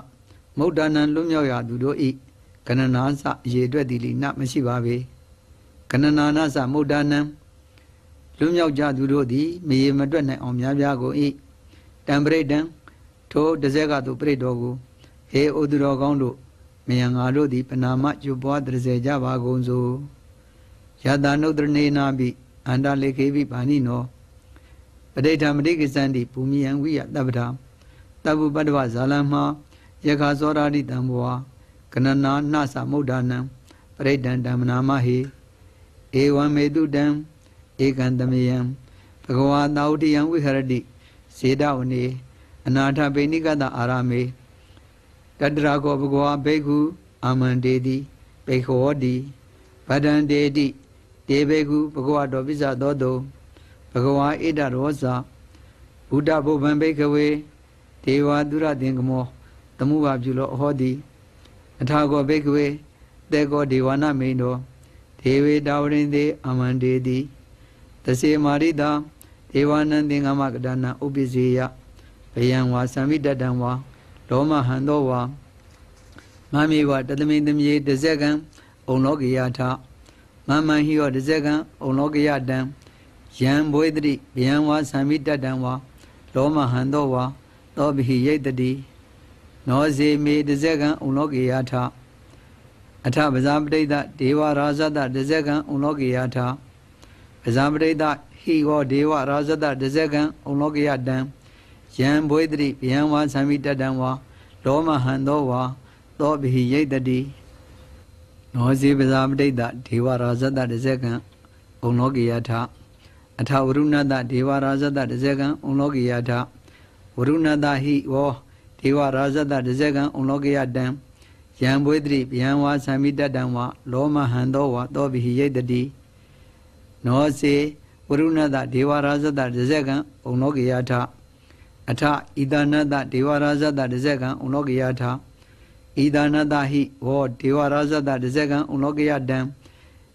မௌဒ္ဒနံလွတ်မြောက်ရာသူတို့ဤကဏနာစရေအတွက်တိလိနမရှိပါပေကဏနာနာစမௌဒ္ဒနံလွတ်မြောက်ကြသူတို့သည်မရေမတွက်နိုင်အောင်များပြားကိုဤတံပရိတံထိုတဇက်ကသူပရိတော်ကို ဟေဩသူတော်ကောင်းတို့မြန်ငါတို့သည် ပနာမကျွပွားတရစေကြပါကုန်စို့ယတာနုဒရနေနာပိအန္တလေခေပိပါဏိနောပဋိဌာမတိကိစ္စံတိဘူမိယံဝိယတပ္ပဒံတပ္ပုပတ္တဝဇာလံမှာယခာသောရာတိတံဘောဟာကနနာနှသမုဒ္ဒနံပရိဒံဓမ္မနာမဟိဧဝံမေတုတံဧကံတမယံဘဂဝါတာဝတိယံဝိဟရတိဇေဒဝနေအနာထပိဏိကတအာရမေတတရာကောဘဂဝါဘိက္ခုအာမန္တေတိပိခောတိဗဒန္တေတိတေဘေကုဘဂဝါတော်ပိစ္ဆသောတုဘဂဝါဣဒရောဇာဘုဒ္ဓဘုဗံဘိကဝေဒေဝာတုရတင်ကမောသမုပါပြုလောအဟောတိအထာကောဘိကဝေတေကောဒေဝနာမိန်တော်ဒေဝေတာဝရင်သေးအမန္တေတိသစေမာရိတာဒေဝနံသင်္ကမကဒနာဥပ္ပစီယဘယံဝါသံမိတတံဝါလောမဟံသောဝါမမေဝတသမိန်သမြေတဇက်ကံဩလောကယထမမဟိယောတဇက်ကံဩလောကယတံယံဘွေတိဘယံဝါသံမိတတံဝါလောမဟံသောဝါသောဘိဟိယိတတိနောဇေမေတဇကံဥလောကေယထအထပဇာပတိတဒေဝရာဇတတဇကံဥလောကေယထပဇာပတိတဟိဟောဒေဝရာဇတတဇကံဥလောကေယတံယံဘွေတိဗျံဝါသံမိတတံဝါလောမဟံသောဝါသောဘိယိတတိနောဇေပဇာပတိတဒေဝရာဇတတဇကံဥလောကေယထအထဝရုဏတဒေဝရာဇတတဇကံဥလောကေယထဝရုဏတဟိဟောဒေဝရာဇတဒဇကံဥလောကယတံယံဘွေတိဗျံဝါသံမိတတံဝါလောမဟံသောဝါသောဘိဟိယိတတိနောစေဝရုဏတဒေဝရာဇတဒဇကံဥလောကယထအထဣဒနတဒေဝရာဇတဒဇကံဥလောကယထဣဒနတဟိဝောဒေဝရာဇတဒဇကံဥလောကယတံ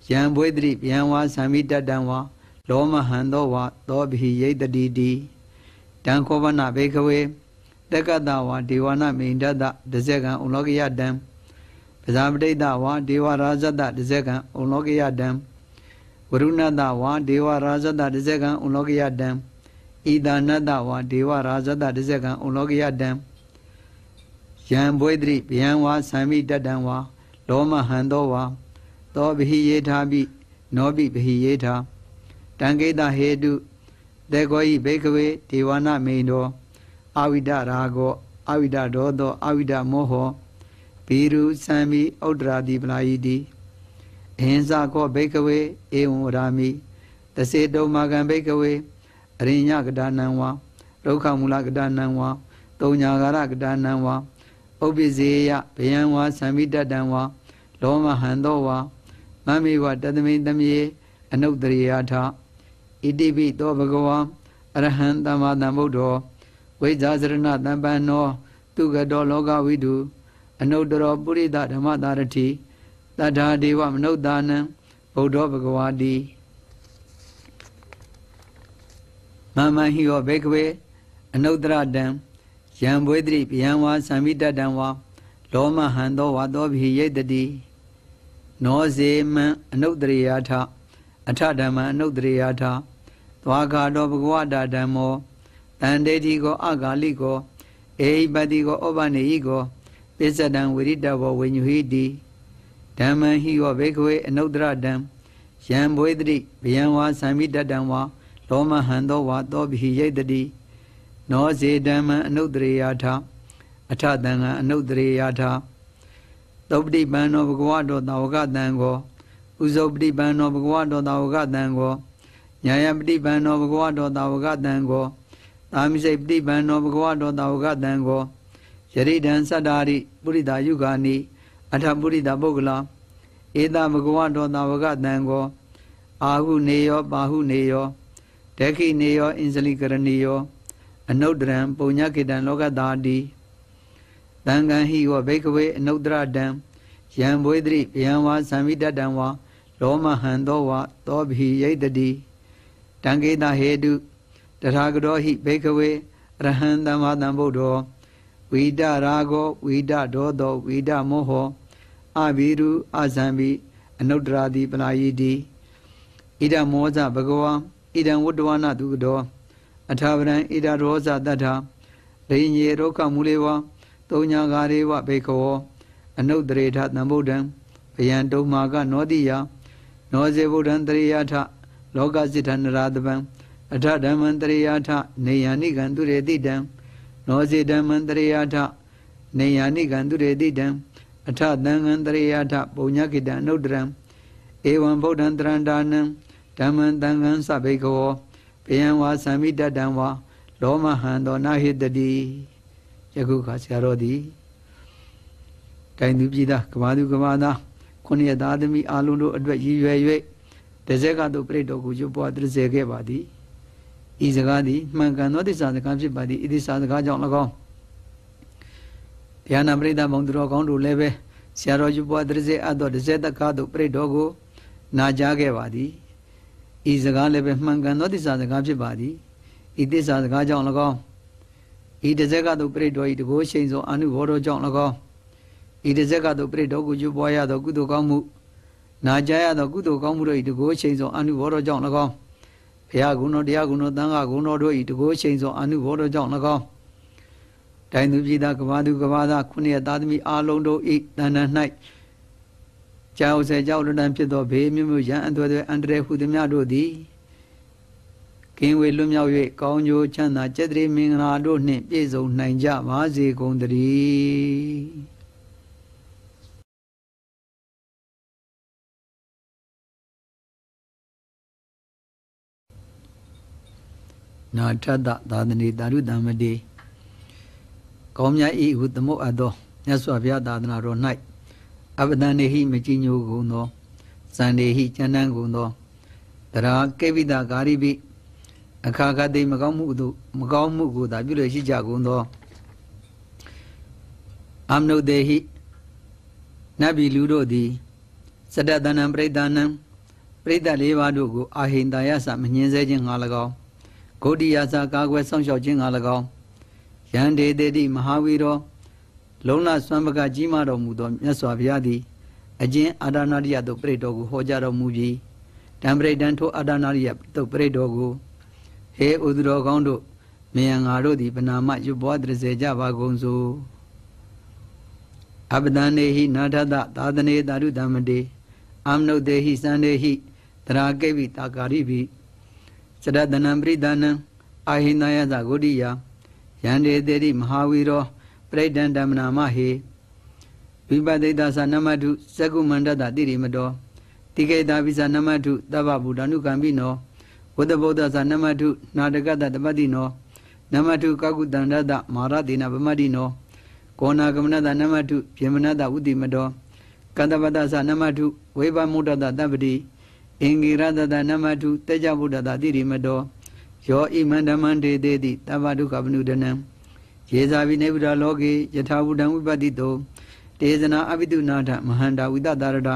ယံဘွေတိဗျံဝါသံမိတတံဝါလောမဟံသောဝါသောဘိဟိယိတတိတိတံခောဘနာဘေကဝေတက္ကတဝါဒေဝနာမိန်ဒတဒဇကံဥလောကယတံပဇာပတိတဝါဒေဝရာဇတဒဇကံဥလောကယတံဝရုဏတဝါဒေဝရာဇတဒဇကံဥလောကယတံဤတာနတဝါဒေဝရာဇတဒဇကံဥလောကယတံယံဘွေတိဗျံဝါသံမိတတံဝါလောမဟံသောဝါသောဘိယေထာပိနောပိဘိယေထာတံကိတဟေတုတေကောဤဘေကဝေဒေဝနာမိန်တော်အာဝိဒရာဂောအာဝိဒဒောသောအာဝိဒမောဟောဘေရုသံမိဥဒ္ဒရာတိပလာယိတိအဟင်္စာကောဘိကဝေဧဝံဝရာမိတစေတုံမာကံဘိကဝေအရိညကဒါနံဝါဒုက္ခမူလကဒါနံဝါတုံညာကာရကဒါနံဝါဥပ္ပဇေယဘယံဝါသံမိတတံဝါလောမဟံသောဝါမမေဝတသမိတမေအနုတ္တရိယထဣတိပိသောဘဂဝါအရဟံသမ္မာသမ္ဗုဒ္ဓောဝိဇာစရဏတံပံနောသူကတောလောကဝိတုအနုတ္တရောပုရိသဓမ္မတာရတိတထာဒေဝမနုဿာနံဗုဒ္ဓဘဂဝါတိမမဟိယောဘေကဝေအနုတ္တရတံယံဘွေတိပယံဝါသံမိတတံဝါလောမဟံသောဝါသောဘိယိတတိနောဇေမံအနုတ္တရိယာထအထဓမ္မအနုတ္တရိယာထသွားကာတော်ဘဂဝတာဓမ္မောတန်တေတိကောအဂါလိကောအေဟိပတိကောဩပနေဟိကောပိစ္ဆဒံဝိရိတဘောဝိညုဟိတိဓမ္မံဟိယောဘေကဝေအနုတ္တရတံယံဘွေတိဗယံဝါသံမိတတံဝါလောမဟံသောဝါသောဘိယိတတိနောဇေဓမ္မံအနုတ္တရေယာထအထတံငံအနုတ္တရေယာထသုပတိပန္နောဘဂဝတောတာဝကတံကိုဥဇုပတိပန္နောဘဂဝတောတာဝကတံကိုညာယပတိပန္နောဘဂဝတောတာဝကတံကိုသာမိစိတ်ပฏิပန်နောဘဂဝတောတာဝကတံကိုယရိဒံသတ္တာရိပုရိတာယုဂာနိအထပုရိတာပုဂ္ဂလာဧတဘဂဝတောတာဝကတံကို အာဟုနေယောပါဟုနေယောဒက္ခိနေယောအင်ဇလိကရဏီယောအနုဒရံပုံညကေတံလောကတာတိတံကံဟိဝဘိကဝေအနုဒရတံယံဘွေတိဗျံဝါသံဝိတတံဝါလောမဟံသောဝါသောဘိယိတတိတံကေတဟေတုတထာဂရောဟိဘေကဝေရဟံသမ္မာသမ္ဗုဒ္ဓောဝိတရာဂောဝိတဒောသောဝိတမောဟောအဘိရုအဇံပိအနုတ္တရာတိပလာယိတိဣဒမောဇဘဂဝါဣဒံဝတ္တဝနာသူကတော်အထာဝရံဣဒရောဇတတ္ထာရိညေရောကမူလေဝသုံညာဂါရေဝဘေကဝောအနုတ္တရေထသမ္ဗုဒ္ဓံဗယံတုံမာက နောတိယနောဇေဗုဒ္ဓံတရိယထလောကစိတ္ထနရာတပံအထဓမ္မံတရိယာထနေယနိကံသူရေတိတံနောစေဓမ္မံတရိယာထနေယနိကံသူရေတိတံအထသံဃံတရိယာထပုံညကိတံအနုတ္တရံဧဝံဗုဒ္ဓံတရန္တာနံဓမ္မံသံဃံသဗိကဝောဘယံဝါသံမိတတံဝါလောမဟံသောနာဟိတတိယခုခါဆရာတော်သည်တိုင်းသူပြည်သားကမာသူကမာသားခုနှစ်သားသမီးအလုံးတို့အတွက်ရည်ရွယ်၍တဇက်ကတို့ပြိတ္တော်ကိုရွတ်ပွားတည်စေခဲ့ပါသည်ဤစကားသည်မှန်ကန်သောသစ္စာစကားဖြစ်ပါသည်ဤသစ္စာစကားကြောင့်၎င်းတရားနာပရိသတ်ဘုံသူတော်ကောင်းတို့လည်းပဲဆရာတော်ယူပွားတရစေအပ်သောတစေတကားတို့ပရိတော်ကိုနာကြားခဲ့ပါသည်ဤစကားလည်းပဲမှန်ကန်သောသစ္စာစကားဖြစ်ပါသည်ဤသစ္စာစကားကြောင့်၎င်းဤတစေကတို့ပရိတော်ဤတကိုးရှိန်သောအနုဘောတော်ကြောင့်၎င်းဤတစေကတို့ပရိတော်ကိုယူပွားရသော ကုသိုလ်ကောင်းမှုနာကြားရသောကုသိုလ်ကောင်းမှုတို့ဤတကိုးရှိန်သောအနုဘောတော်ကြောင့်၎င်းဘုရားဂုဏ်တော်တရားဂုဏ်တော်သံဃာဂုဏ်တော်တို့ဤတကိုးချိန်စွာအနုဘောတော်ကြောင့်၎င်းဒိုင်သူပြည်သားကဘာသူကဘာသားခုနှစ်သားသမီးအားလုံးတို့ဤတဏ္ဍ၌ကြောက်စေကြောက်လွတ်တန်ဖြစ်သောဘေးမျိုးမျိုးရန်အသွဲသွဲအန္တရာယ်ဟုသည်များတို့သည်ကင်းဝေလွတ်မြောက်၍ကောင်းကျိုးချမ်းသာကျက်တရေမင်္ဂလာတို့နှင့်ပြည့်စုံနိုင်ကြပါစေကုန်သတည်းနာထတသာသနေတာရုတံမတိကောင်းမြတ်ဤဟုသမုတ်အပ်သောမြတ်စွာဘုရားသာသနာတော်၌အပဒံနေဟိမကြီးညိုကုန်သောဇန္နေဟိကျမ်းတန်းကုန်သောတရာကေဝိတာဂာရိပိအခါခတိမကောင်းမှုသို့မကောင်းမှုကိုသာပြုလို့ရှိကြကုန်သောအမနုဒေဟိနဗ္ဗီလူတို့သည် စတတနံပရိဒနံပရိဒတ်၄ပါးတို့ကိုအာဟိန္တာယသမငင်းစေခြင်းငါ၎င်းဂုတ်တိယစာကာကွယ်စောင့်ရှောက်ခြင်းက၎င်းယန္တေတေတိမဟာဝီရောလုံလစွမ်းပကကြီးမားတော်မူသောမြတ်စွာဘုရားသည်အကျဉ်အာဒနာရိယသို့ပြိတ္တော်ကိုဟောကြားတော်မူပြီးတံပရိတံထိုအာဒနာရိယသို့ပြိတ္တော်ကိုဟေဥဒရောကောင်းတို့မင်းငါတို့သည်ပနာမရွတ်ပွားတရစေကြပါကုန်စို့အပဒန်နေဟိနာထသသာသနေတာရုဓမ္မတေအာမနုတေဟိစန္ဒေဟိတရာကိဗိတာကာရိဘိစရတနံပရိဒနံအာဟိနယသဂုတိယယန္တေတေတိမဟာဝီရောပရိဒံဓမ္မနာမဟေဝိပဒိတသနမတုဇကုမန္တတတိရိမတောတိကေတာပိသနမတုတဗ္ဗဗုဒ္ဓနုကံပိနောဝတ္တဗုဒ္ဓသနမတုနာတကတတပတိနောနမတုကကုတန္တတမာရတိနဗမတိနောကောနာကမနတနမတုပြမနတဥတိမတောကန္တပတသနမတုဝေဘမုဒ္ဒတတပတိအင်္ဂိရတတနမတုတေကြဗုဒ္ဓတာတိရိမတောယောဣမန္တမန္တေတေတိတဗ္ဗဒုက္ခပနုဒနံရေဇာဘိနေဗုဒ္ဓလောကေယထာဘုဒ္ဓံဝိပတ္တိတော တေဇနာအဘိတုနာထမဟန္တာဝိတတာရတာ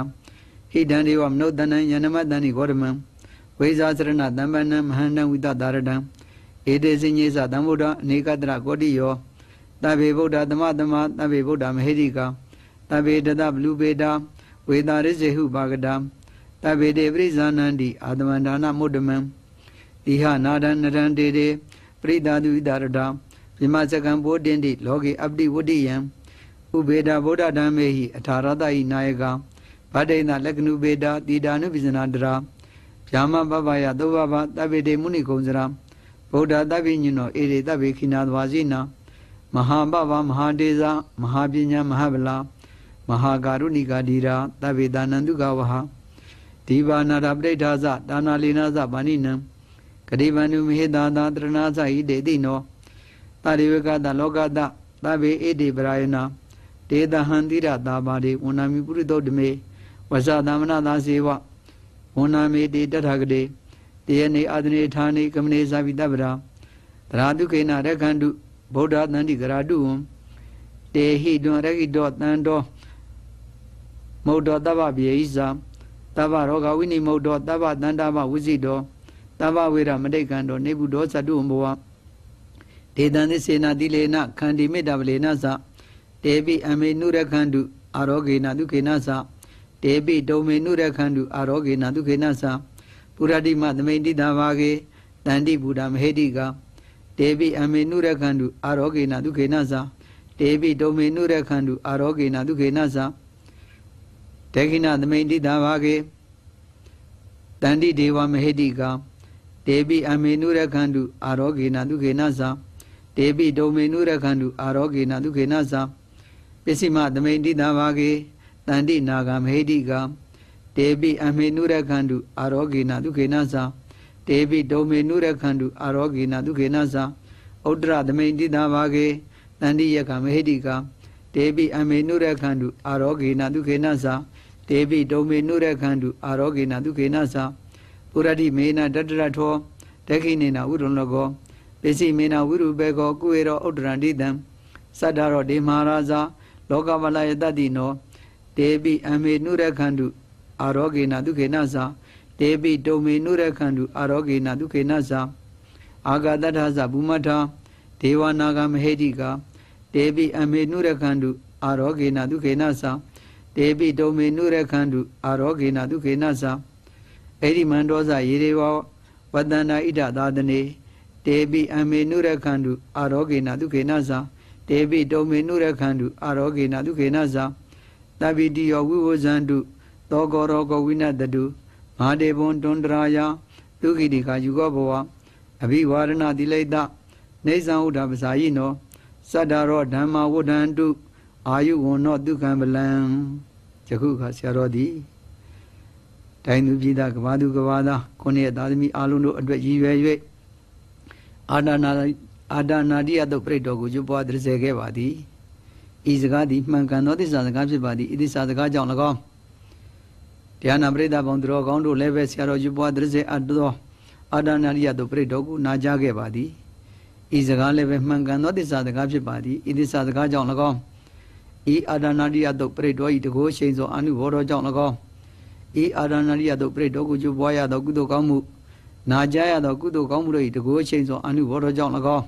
ဟိတံဒေဝမနုဿနံယန္နမတန်နိဂေါတမံဝိဇာစရဏတမ္ပနံမဟန္တံဝိတတာရတံဧတေစိညေသတံဗုဒ္ဓအနေကတရကောတိယောတဗေဗုဒ္ဓသမသမတဗေဗုဒ္ဓမဟေတိကတဗေတတဘလူပေတာဝေတာရစေဟုပါကတာတဗ္ဗေတေပရိဇာနန္တိအာတမန္ဒါနမုဒ္ဓမံဒီဟနာဒနရံတေတေပရိဒါတုဣဒရဒံဗိမစကံဘောတင်တိလောကေအပ္တိဝတိယံဥဘေဒဗုဒ္ဓဓမ္မေဟိအထာရတဤနာယကဗဒိဏလက္ခဏုဘေဒတိဒါနုပိဇနာတရာဗျာမပပယသုဘဘတဗ္ဗေတေမုနိကုံစရာဗုဒ္ဓတဗ္ဗိညုနောဧရေတဗ္ဗေခိနာသဝစီနာမဟာပဗမဟာတေဇာမဟာပညာမဟာဗလာမဟာကာရုဏိကာဒီရာတဗ္ဗေတာနန္တုကဝဟာဒီဘာနာတာပဋိဌာသတာနာလီနာသဗာဏိနံဂတိဗန္ဓုမဟိတာသာတရဏာသဟိတေတိနောတာရိဝကတလောကတသဗ္ဗေဣတိပရာယနာဒေသဟံတိရတာပါတိဝန္နာမိပုရိသုတ်တမေဝဇသမနာသာစေဝဝန္နာမေတိတထကတိတေယနေအာဒနေဌာနေကမနေဇာပိတပ္ပရာသရာတုခေနရခန္တုဗုဒ္ဓသန္တိကရာတုဝံတေဟိတွံရကိတောတန်တောမௌဒ္ဒောတဗ္ဗပြေဣဇာတဗ္ဗရောဂဝိနိမုတ်တော်တဗ္ဗတန္တာဘဝိစိတော်တဗ္ဗဝေရမတိကံတော်နေဘူးတော်ဇတုံဘောဝဒေတံသစေနာတိလေနခန္တီမေတ္တပလေနသတေပိအမေနုရခန္တုအာရောဂေနဒုခေနသတေပိဒုံမေနုရခန္တုအာရောဂေနဒုခေနသပုရတိမသမိန်တိတာဘာဂေတန္တိဗုဒ္ဓမဟေတိကတေပိအမေနုရခန္တုအာရောဂေနဒုခေနသတေပိဒုံမေနုရခန္တုအာရောဂေနဒုခေနသတေကိနသမိန်တိတာဘာကေတန္တိဒေဝမဟိတိကတေပိအမေနုရခန္တုအာရောဂေနဒုခေနသာတေပိဒုံမေနုရခန္တုအာရောဂေနဒုခေနသာပစ္စည်းမသမိန်တိတာဘာကေတန္တိနာဂမဟိတိကတေပိအမေနုရခန္တုအာရောဂေနဒုခေနသာတေပိဒုံမေနုရခန္တုအာရောဂေနဒုခေနသာဩဒရသမိန်တိတာဘာကေတန္တိယကမဟိတိကတေပိအမေနုရခန္တုအာရောဂေနဒုခေနသာတေပိဒုံမေနုရခန္တုအာရောဂေနဒုခေနသာပုရတိမေနတတရထောဒခိနေနဝိရုဏကောပိစီမေနဝိရုဘေကောကုဝေရောဥဒ္ဒရန္တိတံသတ္တရောဒေမဟာရာဇာလောကဝလယတတိနောတေပိအမေနုရခန္တုအာရောဂေနဒုခေနသာတေပိဒုံမေနုရခန္တုအာရောဂေနဒုခေနသာအာဂတထာသဘူမထာဒေဝနာဂမဟေတိကာတေပိအမေနုရခန္တုအာရောဂေနဒုခေနသာတေပိတုံမေနုရခန္တုအာရောဂေနဒုခေနသအေဒီမန္တောဇရေရေဝဝတ္တန္တဣဒသာသနေတေပိအမေနုရခန္တုအာရောဂေနဒုခေနသတေပိတုံမေနုရခန္တုအာရောဂေနဒုခေနသတပိတိယောဝိဝဇန္တုသောကောရောကောဝိနတတုမဟာတေဘွန်တွန္တရာယဒုခိတိကာယူကောဘဝအဘိဝါဒနာတိလိတ္တနေသံဥဒ္ဓပစာယိနောသတ္တရောဓမ္မဝုဒ္ဒန္တုအာယုဝနောဒုက္ခံပလံယခုခါဆရာတော်သည်တိုင်းသူပြည်သားကဘာသူကဘာသားခொနည်းသားသမီးအလုံးတို့အတွက်ရည်ရွယ်၍အာဒနာအာဒနာတိယတို့ပြိတ္တော်ကိုကျွပွားတည်စေခဲ့ပါသည်ဤစကားသည်မှန်ကန်သောသစ္စာစကားဖြစ်ပါသည်ဤသစ္စာစကားကြောင့်၎င်းတရားနာပရိသတ်ပေါင်းသူတော်ကောင်းတို့လည်းပဲဆရာတော်ကျွပွားတည်စေအပ်သောအာဒနာတိယတို့ပြိတ္တော်ကိုနာကြားခဲ့ပါသည်ဤစကားလည်းပဲမှန်ကန်သောသစ္စာစကားဖြစ်ပါသည်ဤသစ္စာစကားကြောင့်၎င်းအေအာဒနာရိယတုပရိတော်ဤတကိုးရှိန်သောအနုဘောတော်ကြောင့်၎င်းအေအာဒနာရိယတုပရိတော်ကိုကျပွားရသောကုသိုလ်ကောင်းမှုနာကြရသောကုသိုလ်ကောင်းမှုတို့ဤတကိုးရှိန်သောအနုဘောတော်ကြောင့်၎င်း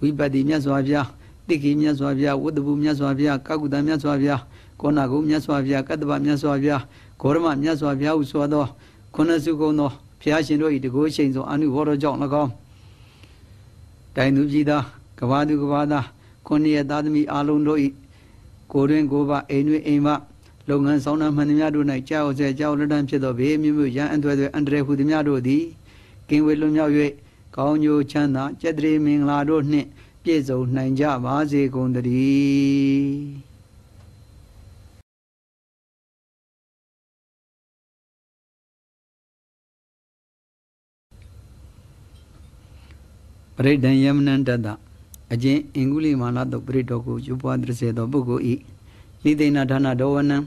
ဝိပတ္တိမြတ်စွာဘုရားတိကိမြတ်စွာဘုရားဝတ္တပုမြတ်စွာဘုရားကကုတမြတ်စွာဘုရားကောဏဂုမြတ်စွာဘုရားကတ္တဗမြတ်စွာဘုရားဂေါရမမြတ်စွာဘုရားဟုဆိုသောခုနှစ်စုကုန်သောဘုရားရှင်တို့ဤတကိုးရှိန်သောအနုဘောတော်ကြောင့်၎င်းတိုင်သူပြည်သားကဘာသူကဘာသားခုနှစ်ရသားသမီးအလုံးတို့၏ကိုတွင်ကိုပါအိမ်တွင်အိမ်ပါလုပ်ငန်းဆောင်တာမှန်သမျှတို့၌ကြောက်ဆဲကြောက်လက်တန်းဖြစ်သောဘေးမျိုးမျိုးရန်အသွဲသွဲအန္တရာယ်ဟူသမျှတို့သည်ကင်းဝေးလွတ်မြောက်၍ကောင်းကျိုးချမ်းသာကြက်တရေမင်္ဂလာတို့နှင့်ပြည့်စုံနိုင်ကြပါစေကုန်သတည်းပရိဒံယမနံတတ္တအကျဉ်အင်္ဂုလိမာလာတို့ပရိတော်ကိုယူပွားတစေသောပုဂ္ဂိုလ်ဤလိသိဏဒါနဒောဝနံ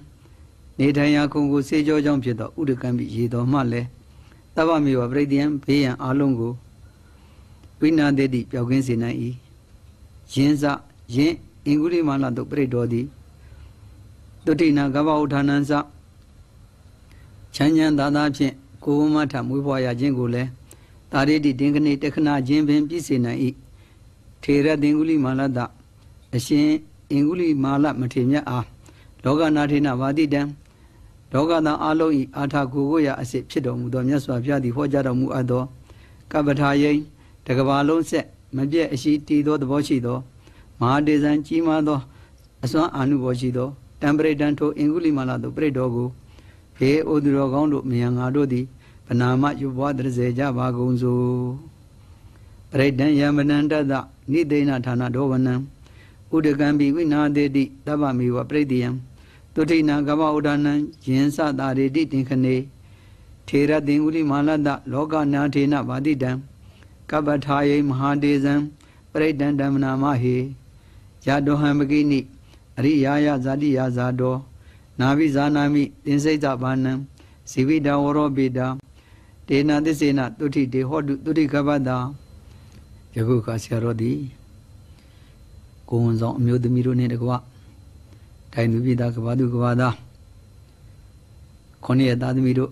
နေထိုင်ရာခုံကိုစေကြောကြောင့်ဖြစ်သောဥဒကံပိရေတော်မှလည်းတဗ္ဗမေဝပရိတယံဘေးရန်အလုံးကိုဝိနာတေတိပျောက်ကင်းစေနိုင်၏ယင်းစယင်းအင်္ဂုလိမာလာတို့ပရိတော်သည်တုတိနာကဗ္ဗဥဌာဏံစချမ်းချမ်းသာသာဖြင့်ကိုယ်ဝမထမွေးဖွားရခြင်းကိုလည်းတာရိတိတင်ခဏတက္ခဏချင်းပင်ပြည့်စေနိုင်၏ထေရသင်္ကုလိမာလတအရှင်အင်္ဂုလိမာလမထေမြတ်အားလောကနာထေနဗာတိတံလောကသာအလုံးဤအာထာကိုကိုရအစစ်ဖြစ်တော်မူသောမြတ်စွာဘုရားသည်ဟောကြားတော်မူအပ်သောကပ္ပထာယိတကဘာလုံးဆက်မပြည့်အရှိတည်သောသဘောရှိသောမဟာဒေဇံကြီးမားသောအစွမ်းအာနုဘောရှိသောတံပရိတန်ထို အင်္ဂုလိမာလာတို့ပြိတော်ကိုဘေးအိုသူတော်ကောင်းတို့မြန်ငါတို့သည်ဗနာမယုဘွားတရစေကြပါကုန်စို့ပရိတန်ယမနန္တတနိဒိဏဌာနဒောဝနံဥဒကံပိဝိနာတေတိတဗ္ဗမေဝပရိတိယံတုထိနာကမ္မဥဒါနံယင်စတာရေတိတင်ခနေထေရတင်ဥလိမာလတလောကနာထေနဗာတိတံကပ္ပထာယိမဟာတေဇံပရိဒံဓမ္မနာမဟေယတောဟံမကိနိအရိယာယဇာတိယာဇာတော နာဘိဇာနာမိသင်္စိတ်ဘာနံဇိဝိတဝရောပိတာတေနသစ္စေနတုထိတေဟောတုတုထိကပ္ပတာယခုအခါဆရာတော်သည်ကိုဝန်ဆောင်အမျိုးသမီးတို့နှင့်တကွတိုင်သူပြည်သားကဘာသူကဘာသားခொနည်းသားသမီးတို့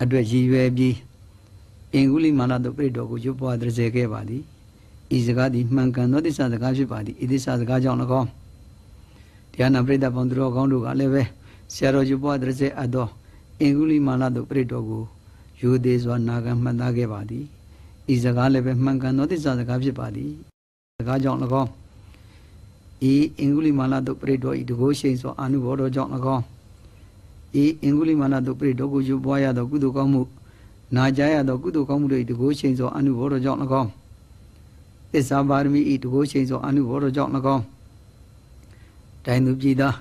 အတွက်ရည်ရွယ်ပြီးအင်္ဂုလိမာလာတို့ပြိတ္တော်ကိုရွတ်ပွားတရစေခဲ့ပါသည်ဤစကားသည်မှန်ကန်သောသစ္စာစကားဖြစ်ပါသည်ဤသစ္စာစကားကြောင့်၎င်းတရားနာပရိသတ်ပေါင်းသူတော်ကောင်းတို့ကလည်းပဲဆရာတော်ရွတ်ပွားတရစေအပ်သောအင်္ဂုလိမာလာတို့ပြိတ္တော်ကိုယူသေးစွာနာခံမှတ်သားခဲ့ပါသည်ဤစကားလည်းပဲမှန်ကန်သောသစ္စာစကားဖြစ်ပါသည်စကားကြောင့်၎င်းဤအင်္ဂုလိမာလတို့ပရိတော်ဤတကိုးရှိန်စွာအာနုဘောတော်ကြောင့်၎င်းဤအင်္ဂုလိမာလတို့ပရိတော်ကိုယူပွားရသောကုသိုလ်ကောင်းမှုနာကြားရသော ကုသိုလ်ကောင်းမှုတို့ဤတကိုးရှိန်စွာအာနုဘောတော်ကြောင့်၎င်းသစ္စာပါရမီဤတကိုးရှိန်စွာအာနုဘောတော်ကြောင့်၎င်းတိုင်းသူပြည်သား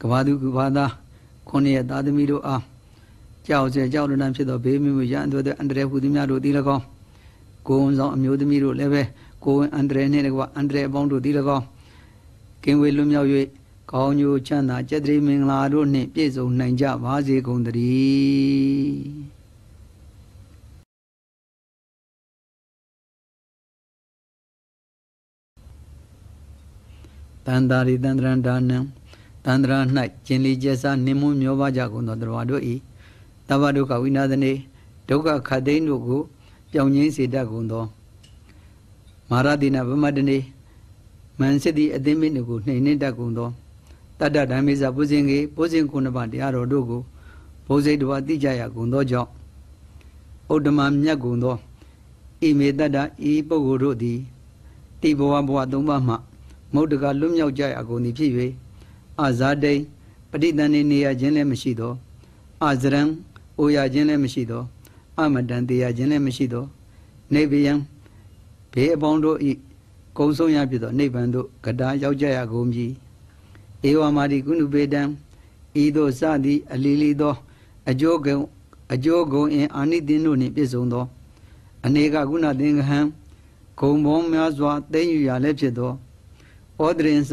ကဘာသူကဘာသားခုနှစ်ရသားသမီးတို့အားကြောက်စေကြောက်လွန်းဖြစ်သောဘေးမျိုးရန်သွဲသောအန္တရာယ်ဟူသည်များတို့သည်၎င်းကိုဝန်ဆောင်အမျိုးသမီးတို့လည်းပဲကိုဝန်အန္တရာယ်နှင့်တကွာအန္တရာယ်အပေါင်းတို့ဒီ၎င်းကင်းဝေးလွတ်မြောက်၍ကောင်းကျိုးချမ်းသာကြည်တိမင်္ဂလာတို့နှင့်ပြည့်စုံနိုင်ကြပါစေကုန်သတည်းတန်တာရီတန်တရန္တာနံတန်တရာ၌ကျင်လီကျဆာနင်မွမျောပါကြကုန်သောတဘာတို့၏တဘာတို့ကဝိနာသနေဒုက္ခခတ်သိန်းတို့ကိုပြောင်းငင်းစေတတ်ကုန်သောမာရတိနာဗမတနေမန်စစ်တိအသိမင်းတို့ကိုနှိမ်နှင်းတတ်ကုန်သောတတ္တဓမ္မေဇပုဇင်ကေပုဇင်ခုနှစ်ပါးတရားတော်တို့ကိုဘုဇိတ်တော်အတိကြရကုန်သောကြောင့်ဥဒ္ဓမမြတ်ကုန်သောဣမေတတ္တဤပုဂ္ဂိုလ်တို့သည်တိဘဝဘဝသုံးပါးမှမௌတကလွတ်မြောက်ကြရကုန်သည်ဖြစ်၍အာဇာတိပဋိသန္ဓေနေရခြင်းလည်းမရှိသောအာဇရံအိုရခြင်းလည်းမရှိသောအမတန်တရားခြင်းလည်းမရှိသောနိဗ္ဗယံဘေးအပေါင်းတို့ဤကုံဆုံးရဖြစ်သောနိဗ္ဗာန်သို့ကတာရောက်ကြရကုန်ပြီဧဝမာတိကုဏုပေတံဤသို့စသည်အလီလီသော အကျိုးကုံအကျိုးကုံအင် အာနိသင်တို့နှင့်ပြည့်စုံသောအနေကကုဏသင်္ကဟံဂုံပေါင်းများစွာသိမ့်ယူရလည်းဖြစ်သောဩဒရင်စ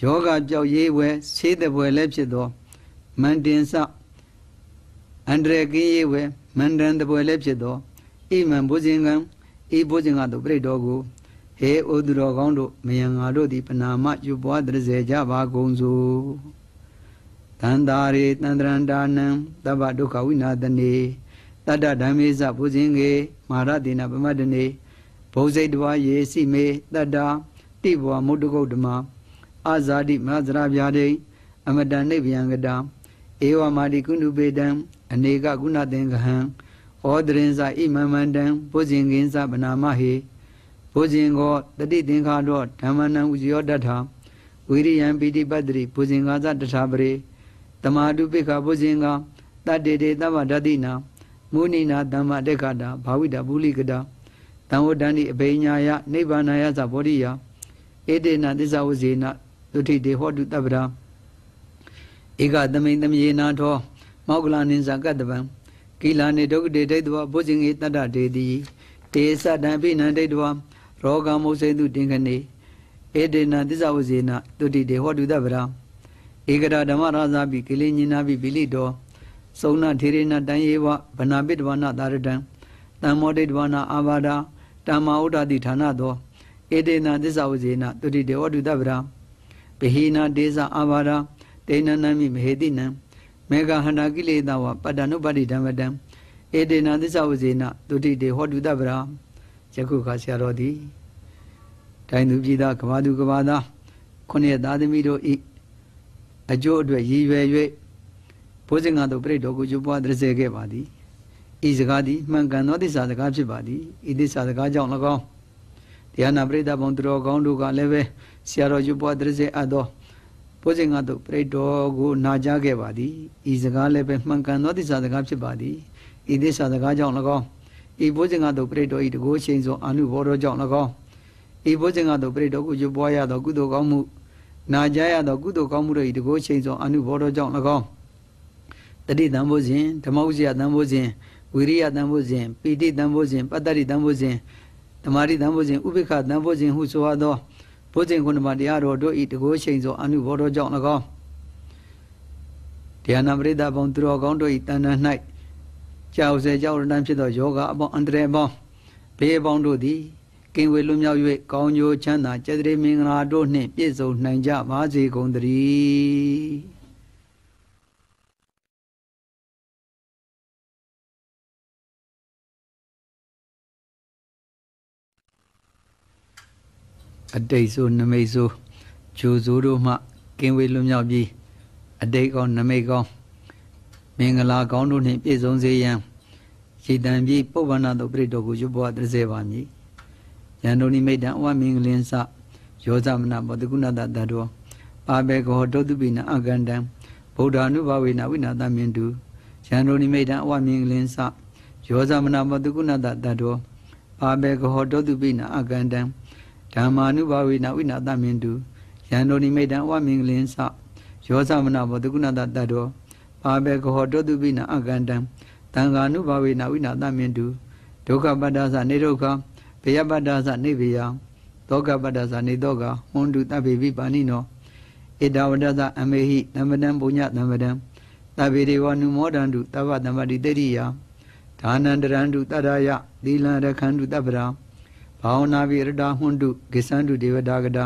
ယောဂကြောက်ရေးဝဲဆေးတဲ့ဘွယ်လည်းဖြစ်သောမန္တင်စအန္တရကင်းရေးဝဲမန္တန်တပွဲလည်းဖြစ်သောအိမံဘုဇင်ကံအေဘုဇင်ကတို့ပြိတော်ကိုဟေဩသူတော်ကောင်းတို့မယံငါတို့သည်ပနာမယူပွားတရစေကြပါကုန်စို့တန်တာရေတန္တရန္တာနံတဗ္ဗဒုက္ခဝိနာတနေတတ္တဓမ္မေဇဘုဇင်ကေမာရတေနဗမတနေဘုံစိတ်တဝါရေစီမေတတ္တာတိဘောမုဒ္ဒဂုတ်ဓမအာဇာတိမဇရာဗျာဒိအမတန်နိဗ္ဗယံကတံဧဝမာတိကုဏုပေတံအနေကကုဏသင်္ကဟံဩဒရင်္စဣမမန္တံဘုဇင်ကင်း္စဗနာမဟေဘုဇင်ကောတတိသင်္ခါတော့ဓမ္မနံဥဇယောတထာဝိရိယံပိတိပတ္တိဘုဇင်္ဂါသတထာပရေတမာတုပိခဘုဇင်္ဂါတတ္တေတေတဗ္ဗဒတိနာမုဏိနာဓမ္မတေခတာဘာဝိတပုလိကတာတံဝတ္တန္တိအဘိညာယနိဗ္ဗာနာယသဗောဓိယဧတေနသစ္စာဝဇေနသုတိတေဟောတုတပ္ပရာဧကသမိန်သမေနာထောမောကလာနိဇာကတဗံကိလာနေဒုက္ခတေဒိဋ္ဌဝဘုဇင်ေတတ္တဒေတိတေသတံပိဏံဒိဋ္ဌဝရောဂမုစေတုတင်ကနေဧတေနသစ္စာဝဇေနတုတိတေဟောတုတဗရာဧကရာဓမ္မရာဇာပိကိလေညိနာပိပိလိတောသုဏထေရဏတံယေဝဗနာပိတဝနာတာရတံတမ္မောဒိဋ္ဌဝနာအာဘာဒာတမ္မာဥဒ္ဒတိဌာနသောဧတေနသစ္စာဝဇေနတုတိတေဟောတုတဗရာဘဟိနာဒေသအာဘာဒာတေနနမိမဟေတိနံမေဃဟန္တာကိလေသာဝပတ္တနုပတ္တိဓမ္မတံဧတေနသစ္စာဝဇေနဒုတိတေဟောတုတ္တပရာယခုခါဆရာတော်သည်တိုင်းသူပြည်သားကဘာသူကဘာသားခုနှစ်သားသမီးတို့ဤအကျိုးအတွက်ရည်ရွယ်၍ဘုဇင်္ဂတို့ပြိတ္တော်ကိုကျွပွားတရစေခဲ့ပါသည်ဤစကားသည်မှန်ကန်သောသစ္စာစကားဖြစ်ပါသည်ဤသစ္စာစကားကြောင့်၎င်းတရားနာပရိသတ်ဘုံသူတော်ကောင်းတို့ကလည်းပဲဆရာတော်ကျွပွားတရစေအပ်သောဘုဇင်ကတို့ပရိတော်ကိုနာကြားခဲ့ပါသည်ဤစကားလည်းပဲမှန်ကန်သောသစ္စာစကားဖြစ်ပါသည်ဤသစ္စာစကားကြောင့်၎င်းဤဘုဇင်ကတို့ပရိတော်ဤတကိုးချိန်သောအာနုဘောတော်ကြောင့်၎င်းဤဘုဇင်ကတို့ပရိတော်ကိုရွပွားရသောကုသိုလ်ကောင်းမှုနာကြားရသောကုသိုလ်ကောင်းမှုတို့ဤတကိုးချိန်သောအာနုဘောတော်ကြောင့်၎င်းတတိတံဘုဇင်ဓမ္မဥဇယတံဘုဇင်ဝိရိယတံဘုဇင်ပိဋိတံဘုဇင်ပတ္တရိတံဘုဇင်ဓမ္မာရိတံဘုဇင်ဥပိ္ပခတံဘုဇင်ဟုဆိုအပ်သောဘုဇင်ခုနမတရားတော်တို့ဤတကိုးချိန်သောအနုဘောတော်ကြောင့်၎င်းတရားနာပရိသတ်ပေါင်းသူတော်ကောင်းတို့ဤတဏ္ဍ၌ကြောက်စေကြောက်ရတန်းဖြစ်သောယောဂအပေါင်းအန္တရာယ်ပေါင်းဘေးပေါင်းတို့သည်ကင်ဝေလွမြောက်၍ကောင်းကျိုးချမ်းသာကျက်တရေမင်္ဂလာတို့နှင့်ပြည့်စုံနိုင်ကြပါစေကုန်သတည်းအတိတ်ဆိုနမိတ်ဆိုဂျိုဆိုတို့မှကင်းဝေးလွတ်မြောက်ပြီးအတိတ်ကောင်းနမိတ်ကောင်းမင်္ဂလာကောင်းတို့နှင့်ပြည့်စုံစေရန်ရည်တံပြီးပုဗ္ဗနာတို့ပြိတ္တောကိုရွတ်ပွားတစေပါမည်ယန္တုနိမိတ်တံအဝမင်္ဂလင်းစယောဇမနာဘောတကုဏတတတောပါဘေကောဒုတ်တုပိနအကန္တံဗုဒ္ဓ ानु ဘဝေနဝိနာတမင်တုယန္တုနိမိတ်တံအဝမင်္ဂလင်းစယောဇမနာဘောတကုဏတတတောပါဘေကောဒုတ်တုပိနအကန္တံဓမ္မာနုဘာဝေနဝိနာတမင်တုယန္တောနိမိတံဝမင်္ဂလင်စယောသမနာဘောတကုဏတတတောပါဘေကဟောတောတုပိနအကန္တံတံဃာနုဘာဝေနဝိနာတမင်တုဒုက္ခပတ္တသနေဒုက္ခဘေယပတ္တသနေဘေယသောကပတ္တသနေသောကဟွန်တုတပိပိပါဏိနောဧတဝတ္တသအမေဟိသမ္ပတံပုညသမ္ပတံတဗေဒေဝနုမောဒန္တုတဗ္ဗသမ္ပတိတတိယဒါနန္တရန္တုတတရသီလရခန္တုတပ္ပရာဘာဝနာပိရတာဟွန်တုဂစ္ဆန္တုဒေဝတာကတာ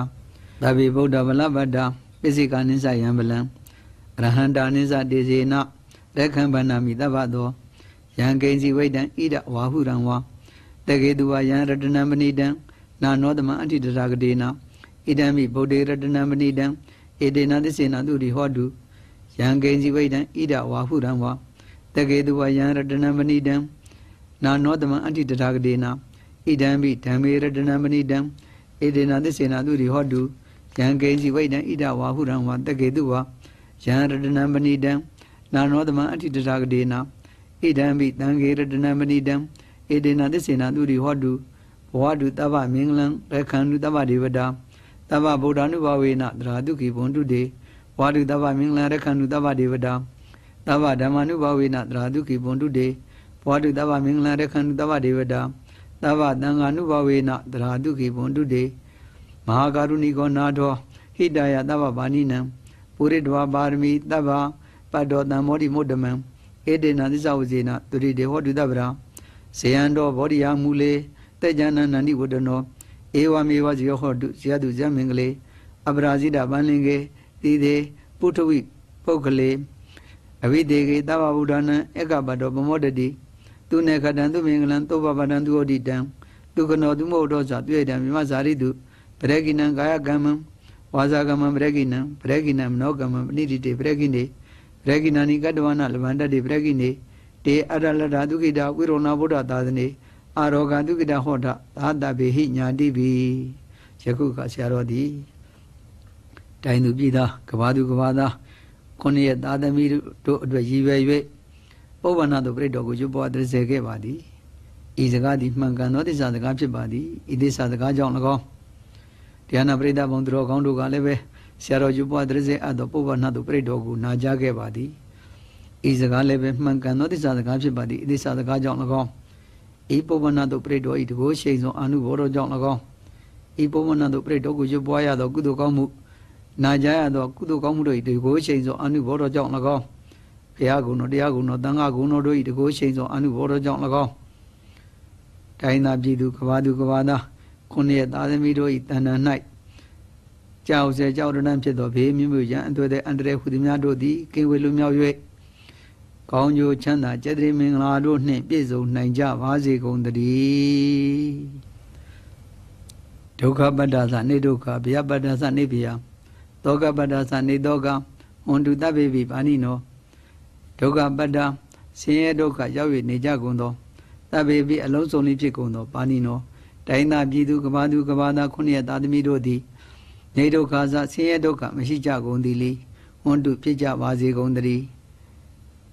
သဗ္ဗေဗုဒ္ဓဗလဗတ္တာပိစိကာနိစ္စယံဗလံရဟန္တာနိစ္စတေဇေနရက္ခံဗန္နာမိတဗ္ဗသောယံဂိဉ္စီဝိတံဣဒဝါဟုရံဝါတကေတုဝယံရတနံမဏိတံနာနောသမအဋ္ဌိတရာဂတိနာဣဒံမိဗုဒ္ဓေရတနံမဏိတံဧတေနသစ္စေနသူရိဟောတုယံဂိဉ္စီဝိတံဣဒဝါဟုရံဝါတကေတုဝယံရတနံမဏိတံနာနောသမအဋ္ဌိတရာဂတိနာဣဒံပိဓမ္မေရတနမဏိတံဣဒေနသစ္စေနာသူရိဟောတုယံကိဉ္စီဝိဒံဣဒဝါဟုရံဝါတကေတုဝါယံရတနမဏိတံနာနောသမအဋ္ဌိတတာကဒေနာဣဒံပိတံခေရတနမဏိတံဣဒေနသစ္စေနာသူရိဟောတုဘဝတုတဗ္ဗမင်္ဂလံရခန္တုတဗ္ဗဒေဝတာတဗ္ဗဗုဒ္ဓ ानु ဘဝေနသရာတုခိဘွန်တုတေဝါတုတဗ္ဗမင်္ဂလံရခန္တုတဗ္ဗဒေဝတာတဗ္ဗဓမ္မ ानु ဘဝေနသရာတုခိဘွန်တုတေဝါတုတဗ္ဗမင်္ဂလံရခန္တုတဗ္ဗဒေဝတာသဗ္ဗတံဃာနုဘဝေနတရာတုခေဘွန်တုတေမဟာကာရုဏီကောနာထောဟိတယသဗ္ဗပါဏိနံပုရိတဝပါရမီသဗ္ဗပတ္တောတံမောတိမုဒ္ဓမံဧတေနသစ္စာဝဇေနသူရိတေဟောတုတဗ္ဗရာဇေယံတော်ဗောဓိယမူလေတေဇာနန္တိဝတ္တနောဧဝမေဝဇယောဟောတုဇယတုဇမင်္ဂလေအပရာဇိတပန္လင်ကေတိသေးပုထဝိပုဂ္ဂလေအဝိတေကေသဗ္ဗဗုဒ္ဓနံဧကပတ္တောပမောတတိသူနေခတံသူမင်္ဂလံသောဘပတံသူဩဒီတံသူကနောသူမောဒောဇာပြည့်တံမြမဇာရိတုပရေကိနံကာယကမ္မံဝါဇာကမ္မံပရေကိနံပရေကိနံမနောကမ္မံပဏိတိတေပရေကိနေပရေကိနာနိကတဝနာလဗန္တတေပရေကိနေတေအရလတာဒုက္ခိတာဝိရောဏဗုဒ္ဓသာသနေအာရောဂဒုက္ခိတာဟောတာသာတဗေဟိညာတိပိယခုကဆရာတော်သည်တိုင်းသူပြည်သားကဘာသူကဘာသားခொနည်းသားသမီးတို့အတွက်ရည်ရွယ်၍ပုဗ္ဗနာတုပြိတ္တောကိုရွတ်ပေါ်အပ်စေခဲ့ပါသည်ဤစကားသည်မှန်ကန်သောသစ္စာစကားဖြစ်ပါသည်ဤသစ္စာစကားကြောင့်၎င်းတရားနာပရိသတ်ဘုံသူတော်ကောင်းတို့ကလည်းပဲဆရာတော်ယူပွားသရစေအပ်သောပုဗ္ဗနာတုပြိတ္တောကိုနာကြားခဲ့ပါသည်ဤစကားလည်းပဲမှန်ကန်သောသစ္စာစကားဖြစ်ပါသည်ဤသစ္စာစကားကြောင့်၎င်းဤပုဗ္ဗနာတုပြိတ္တောဤတဘောရှိန်ဆုံးအာနုဘောတော်ကြောင့်၎င်းဤပုဗ္ဗနာတုပြိတ္တောကိုယူပွားရသောကုသိုလ်ကောင်းမှုနာကြားရသောကုသိုလ်ကောင်းမှုတို့ဤတဘောရှိန်ဆုံးအာနုဘောတော်ကြောင့်၎င်းဘုရားဂုဏ်တော်တရားဂုဏ်တော်သံဃာဂုဏ်တော်တို့ဤတကောရှိန်ဆောင်အနုဘောတော်ကြောင့်၎င်းတိုင်းသာပြည်သူကဘာသူကဘာသားခုနှစ်ရဲ့သားသမီးတို့ဤတဏ္ဍ၌ကြောက်စေကြောက်တဏ္ဍဖြစ်သောဘေးမျိုးမျိုးရန်အသွေတဲ့အန္တရာယ်ဟူသည်များတို့သည်ကင်းဝေးလွမြောက်၍ကောင်းကျိုးချမ်းသာကျက်တည်းမင်္ဂလာတို့နှင့်ပြည့်စုံနိုင်ကြပါစေကုန်သတည်းဒုက္ခပတ္တသနေဒုက္ခဗျာပတ္တသနေဗျာသောကပတ္တသနေသောကဝန္တုတ္တဗေပိပါဏိနောဒုက္ခပတ္တဆင်းရဲဒုက္ခရောက်၍နေကြကုန်သောသဗ္ဗေပိအလုံးစုံလေးဖြစ်ကုန်သောပါဏိနော တိုင်းသာပြည်သူကဘာသူကဘာသာခုနှစ်ရသားသမီးတို့သည်နေဒုက္ခစဆင်းရဲဒုက္ခမရှိကြကုန်သည်လေဟွန်းတုဖြစ်ကြပါစေကုန်သတည်း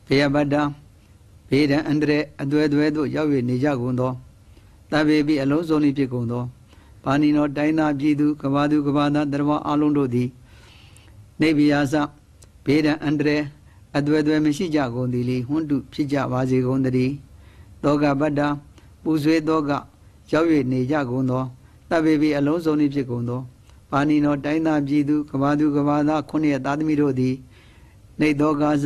ဘေယပတ္တဘေဒံအန္တရအသွဲသွဲတို့ရောက်၍နေကြကုန်သောသဗ္ဗေပိအလုံးစုံလေးဖြစ်ကုန်သောပါဏိနော တိုင်းသာပြည်သူကဘာသူကဘာသာတရဝအလုံးတို့သည်နေပိယာစဘေဒံအန္တရာအသွဲသွဲမရှိကြကုန်သည်လေဟွန်းတုဖြစ်ကြပါစေကုန်တည်းတောကပတ္တပူဆွေးတောကရောက်၍နေကြကုန်သောတပ်ပေပြီအလုံးစုံနှင့်ဖြစ်ကုန်သောပါဏိနောတိုင်းသားပြည်သူကဘာသူကဘာသားခုနှစ်သားသမီးတို့သည်နေသောကာသ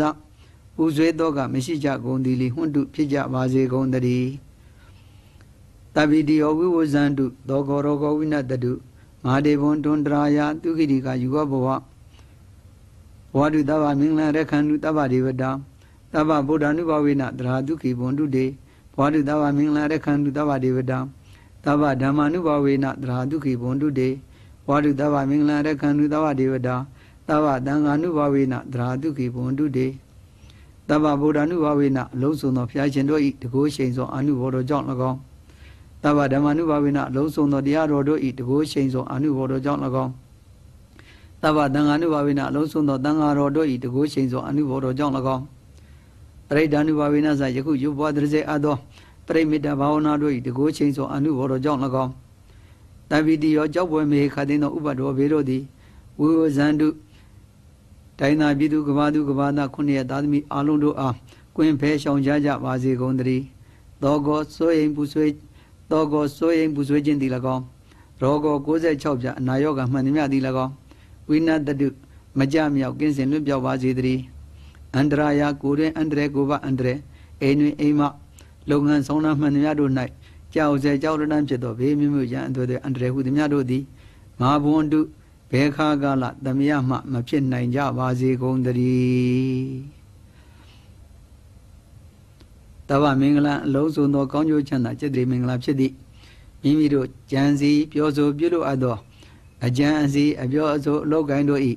ပူဆွေးသောကမရှိကြကုန်သည်လေဟွန်းတုဖြစ်ကြပါစေကုန်တည်းတပိတိယောဝိဝဇန္တုသောကောရောကောဝိနတတုမဟာဒေဝံတွန္တရာယသူခိတိကယူကောဘဝဝါဒုတဗ္ဗမင်္ဂလရခန္တုတဗ္ဗဒေဝတာတဗ္ဗဗုဒ္ဓ ानु ဘဝေနတရာဒုခိဘွန်တုတေဝါဒုတဗ္ဗမင်္ဂလရခန္တုတဗ္ဗဒေဝတာတဗ္ဗဓမ္မ ानु ဘဝေနတရာဒုခိဘွန်တုတေဝါဒုတဗ္ဗမင်္ဂလရခန္တုတဗ္ဗဒေဝတာတဗ္ဗသံဃာ ानु ဘဝေနတရာဒုခိဘွန်တုတေတဗ္ဗဗုဒ္ဓ ानु ဘဝေနအလုံးစုံသောဘုရားရှင်တို့၏တကိုးရှိန်သောအနုဘောတော်ကြောင့်၎င်းတဗ္ဗဓမ္မ ानु ဘဝေနအလုံးစုံသောတရားတော်တို့၏တကိုးရှိန်သောအနုဘောတော်ကြောင့်၎င်းသဗ္ဗတန်ဃာနုဘာဝိနအလုံးစုံသောတန်ဃာတော်တို့ဤတကုရှိန်သောအနုဘောတော်ကြောင့်၎င်းပရိဒဏုဘာဝိနဆာယခုယုဘွားတရစေအပ်သောပရိမိတ္တဘာဝနာတို့ဤတကုရှိန်သောအနုဘောတော်ကြောင့်၎င်းတပိတိယောကြောက်ပွဲမေခတ်သိသောဥပဒောဘေတို့သည်ဝိဝဇန္တုဒိုင်းသာပြည်သူကဘာသူကဘာသာခုနှစ်ရသာသမီအလုံးတို့အားကွင်ဖဲရှောင်ကြကြပါစေကုန်သတည်းသောကောစိုးရင်ပူဆွေးသောကောစိုးရင်ပူဆွေးခြင်းသည်၎င်းရောကော66ပြအနာယောဂမှန်သည်မြသည်၎င်းဝိနတတုမကြမြောက်ကင်းစင်လွတ်ပြောက်ပါစေတည်းအန္တရာယကိုတွင်အန္တရကိုပါအန္တရအိမ်တွင်အိမ်မလုပ်ငန်းဆောင်တာမှန်များတို့၌ကြောက်စေကြောက်လန့်ဖြစ်သောဘေးမျိုးမျိုးရန်အသွေးသွေးအန္တရဟုသည်များတို့သည်ငါဘွန်တုဘဲခါကာလသမယမှ မဖြစ်နိုင်ကြပါစေကုန်တည်းတဝမင်္ဂလာအလုံးစုံသောကောင်းကျိုးချမ်းသာစိတ်တည်းမင်္ဂလာဖြစ်သည့်မိမိတို့ကြံစည်ပြောဆိုပြုလုပ်အပ်သောအကြံအစီအပြောအဆိုအလောက်ကိုင်းတို့ဤ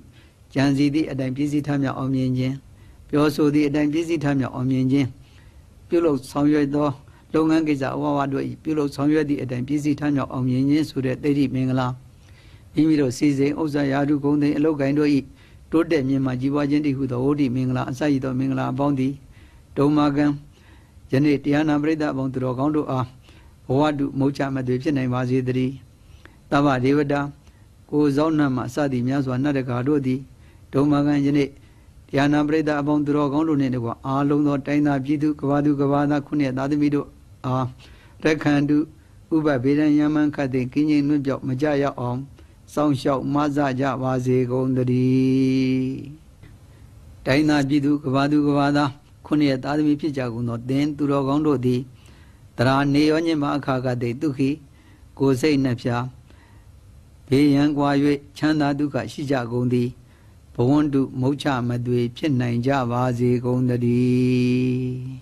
ကြံစီသည့်အတိုင်းပြည့်စည်ထမြောက်အောင်မြင်ခြင်းပြောဆိုသည့်အတိုင်းပြည့်စည်ထမြောက်အောင်မြင်ခြင်းပြုလုပ်ဆောင်ရွက်သောလုပ်ငန်းကိစ္စအဝဝတို့ဤပြုလုပ်ဆောင်ရွက်သည့်အတိုင်းပြည့်စည်ထမြောက်အောင်မြင်ခြင်းဆိုတဲ့တည်တိမင်္ဂလာမိမိတို့စီစဉ်ဥစ္စာရာထုဂုံသိအလောက်ကိုင်းတို့ဤတိုးတက်မြင့်မာကြီးပွားခြင်းတည်ဟုသောဝိဓိမင်္ဂလာအစရည်သောမင်္ဂလာအပေါင်းသည်ဒုံမာကံယနေ့တရားနာပရိသတ်အပေါင်းသူတော်ကောင်းတို့အားဘဝတုမௌချမသွေဖြစ်နိုင်ပါစေတည်းတဗ္ဗဒေဝတာအိုဇောင်းနှံမှစသည်များစွာနတ်တကာတို့သည်ဒုံမကန်ယနေ့တရားနာပရိသတ်အပေါင်းသူတော်ကောင်းတို့နှင့်တကွအာလုံးသောတိုင်းသာပြည်သူကဘာသူကဘာသာခုနှစ်သာသမီတို့အာရက်ခန္တုဥပဗေဒံယမန်ခတ်သိကင်းချင်းနှွင့်ပြော့မကြရောက်အောင်စောင့်ရှောက်မဆကြပါစေကုန်သတည်းတိုင်းသာပြည်သူကဘာသူကဘာသာခုနှစ်သာသမီဖြစ်ကြကုန်သောသင်သူတော်ကောင်းတို့သည်တရာနေရောညင်မအခါကတိဒုက္ခိကိုစိတ်နှဖျားဘေးရန်ကွာ၍ချမ်းသာဒုက္ခရှိကြကုန်သည်ဘဝန္တုမုတ်ချမသွေဖြစ်နိုင်ကြပါစေကုန်သတည်း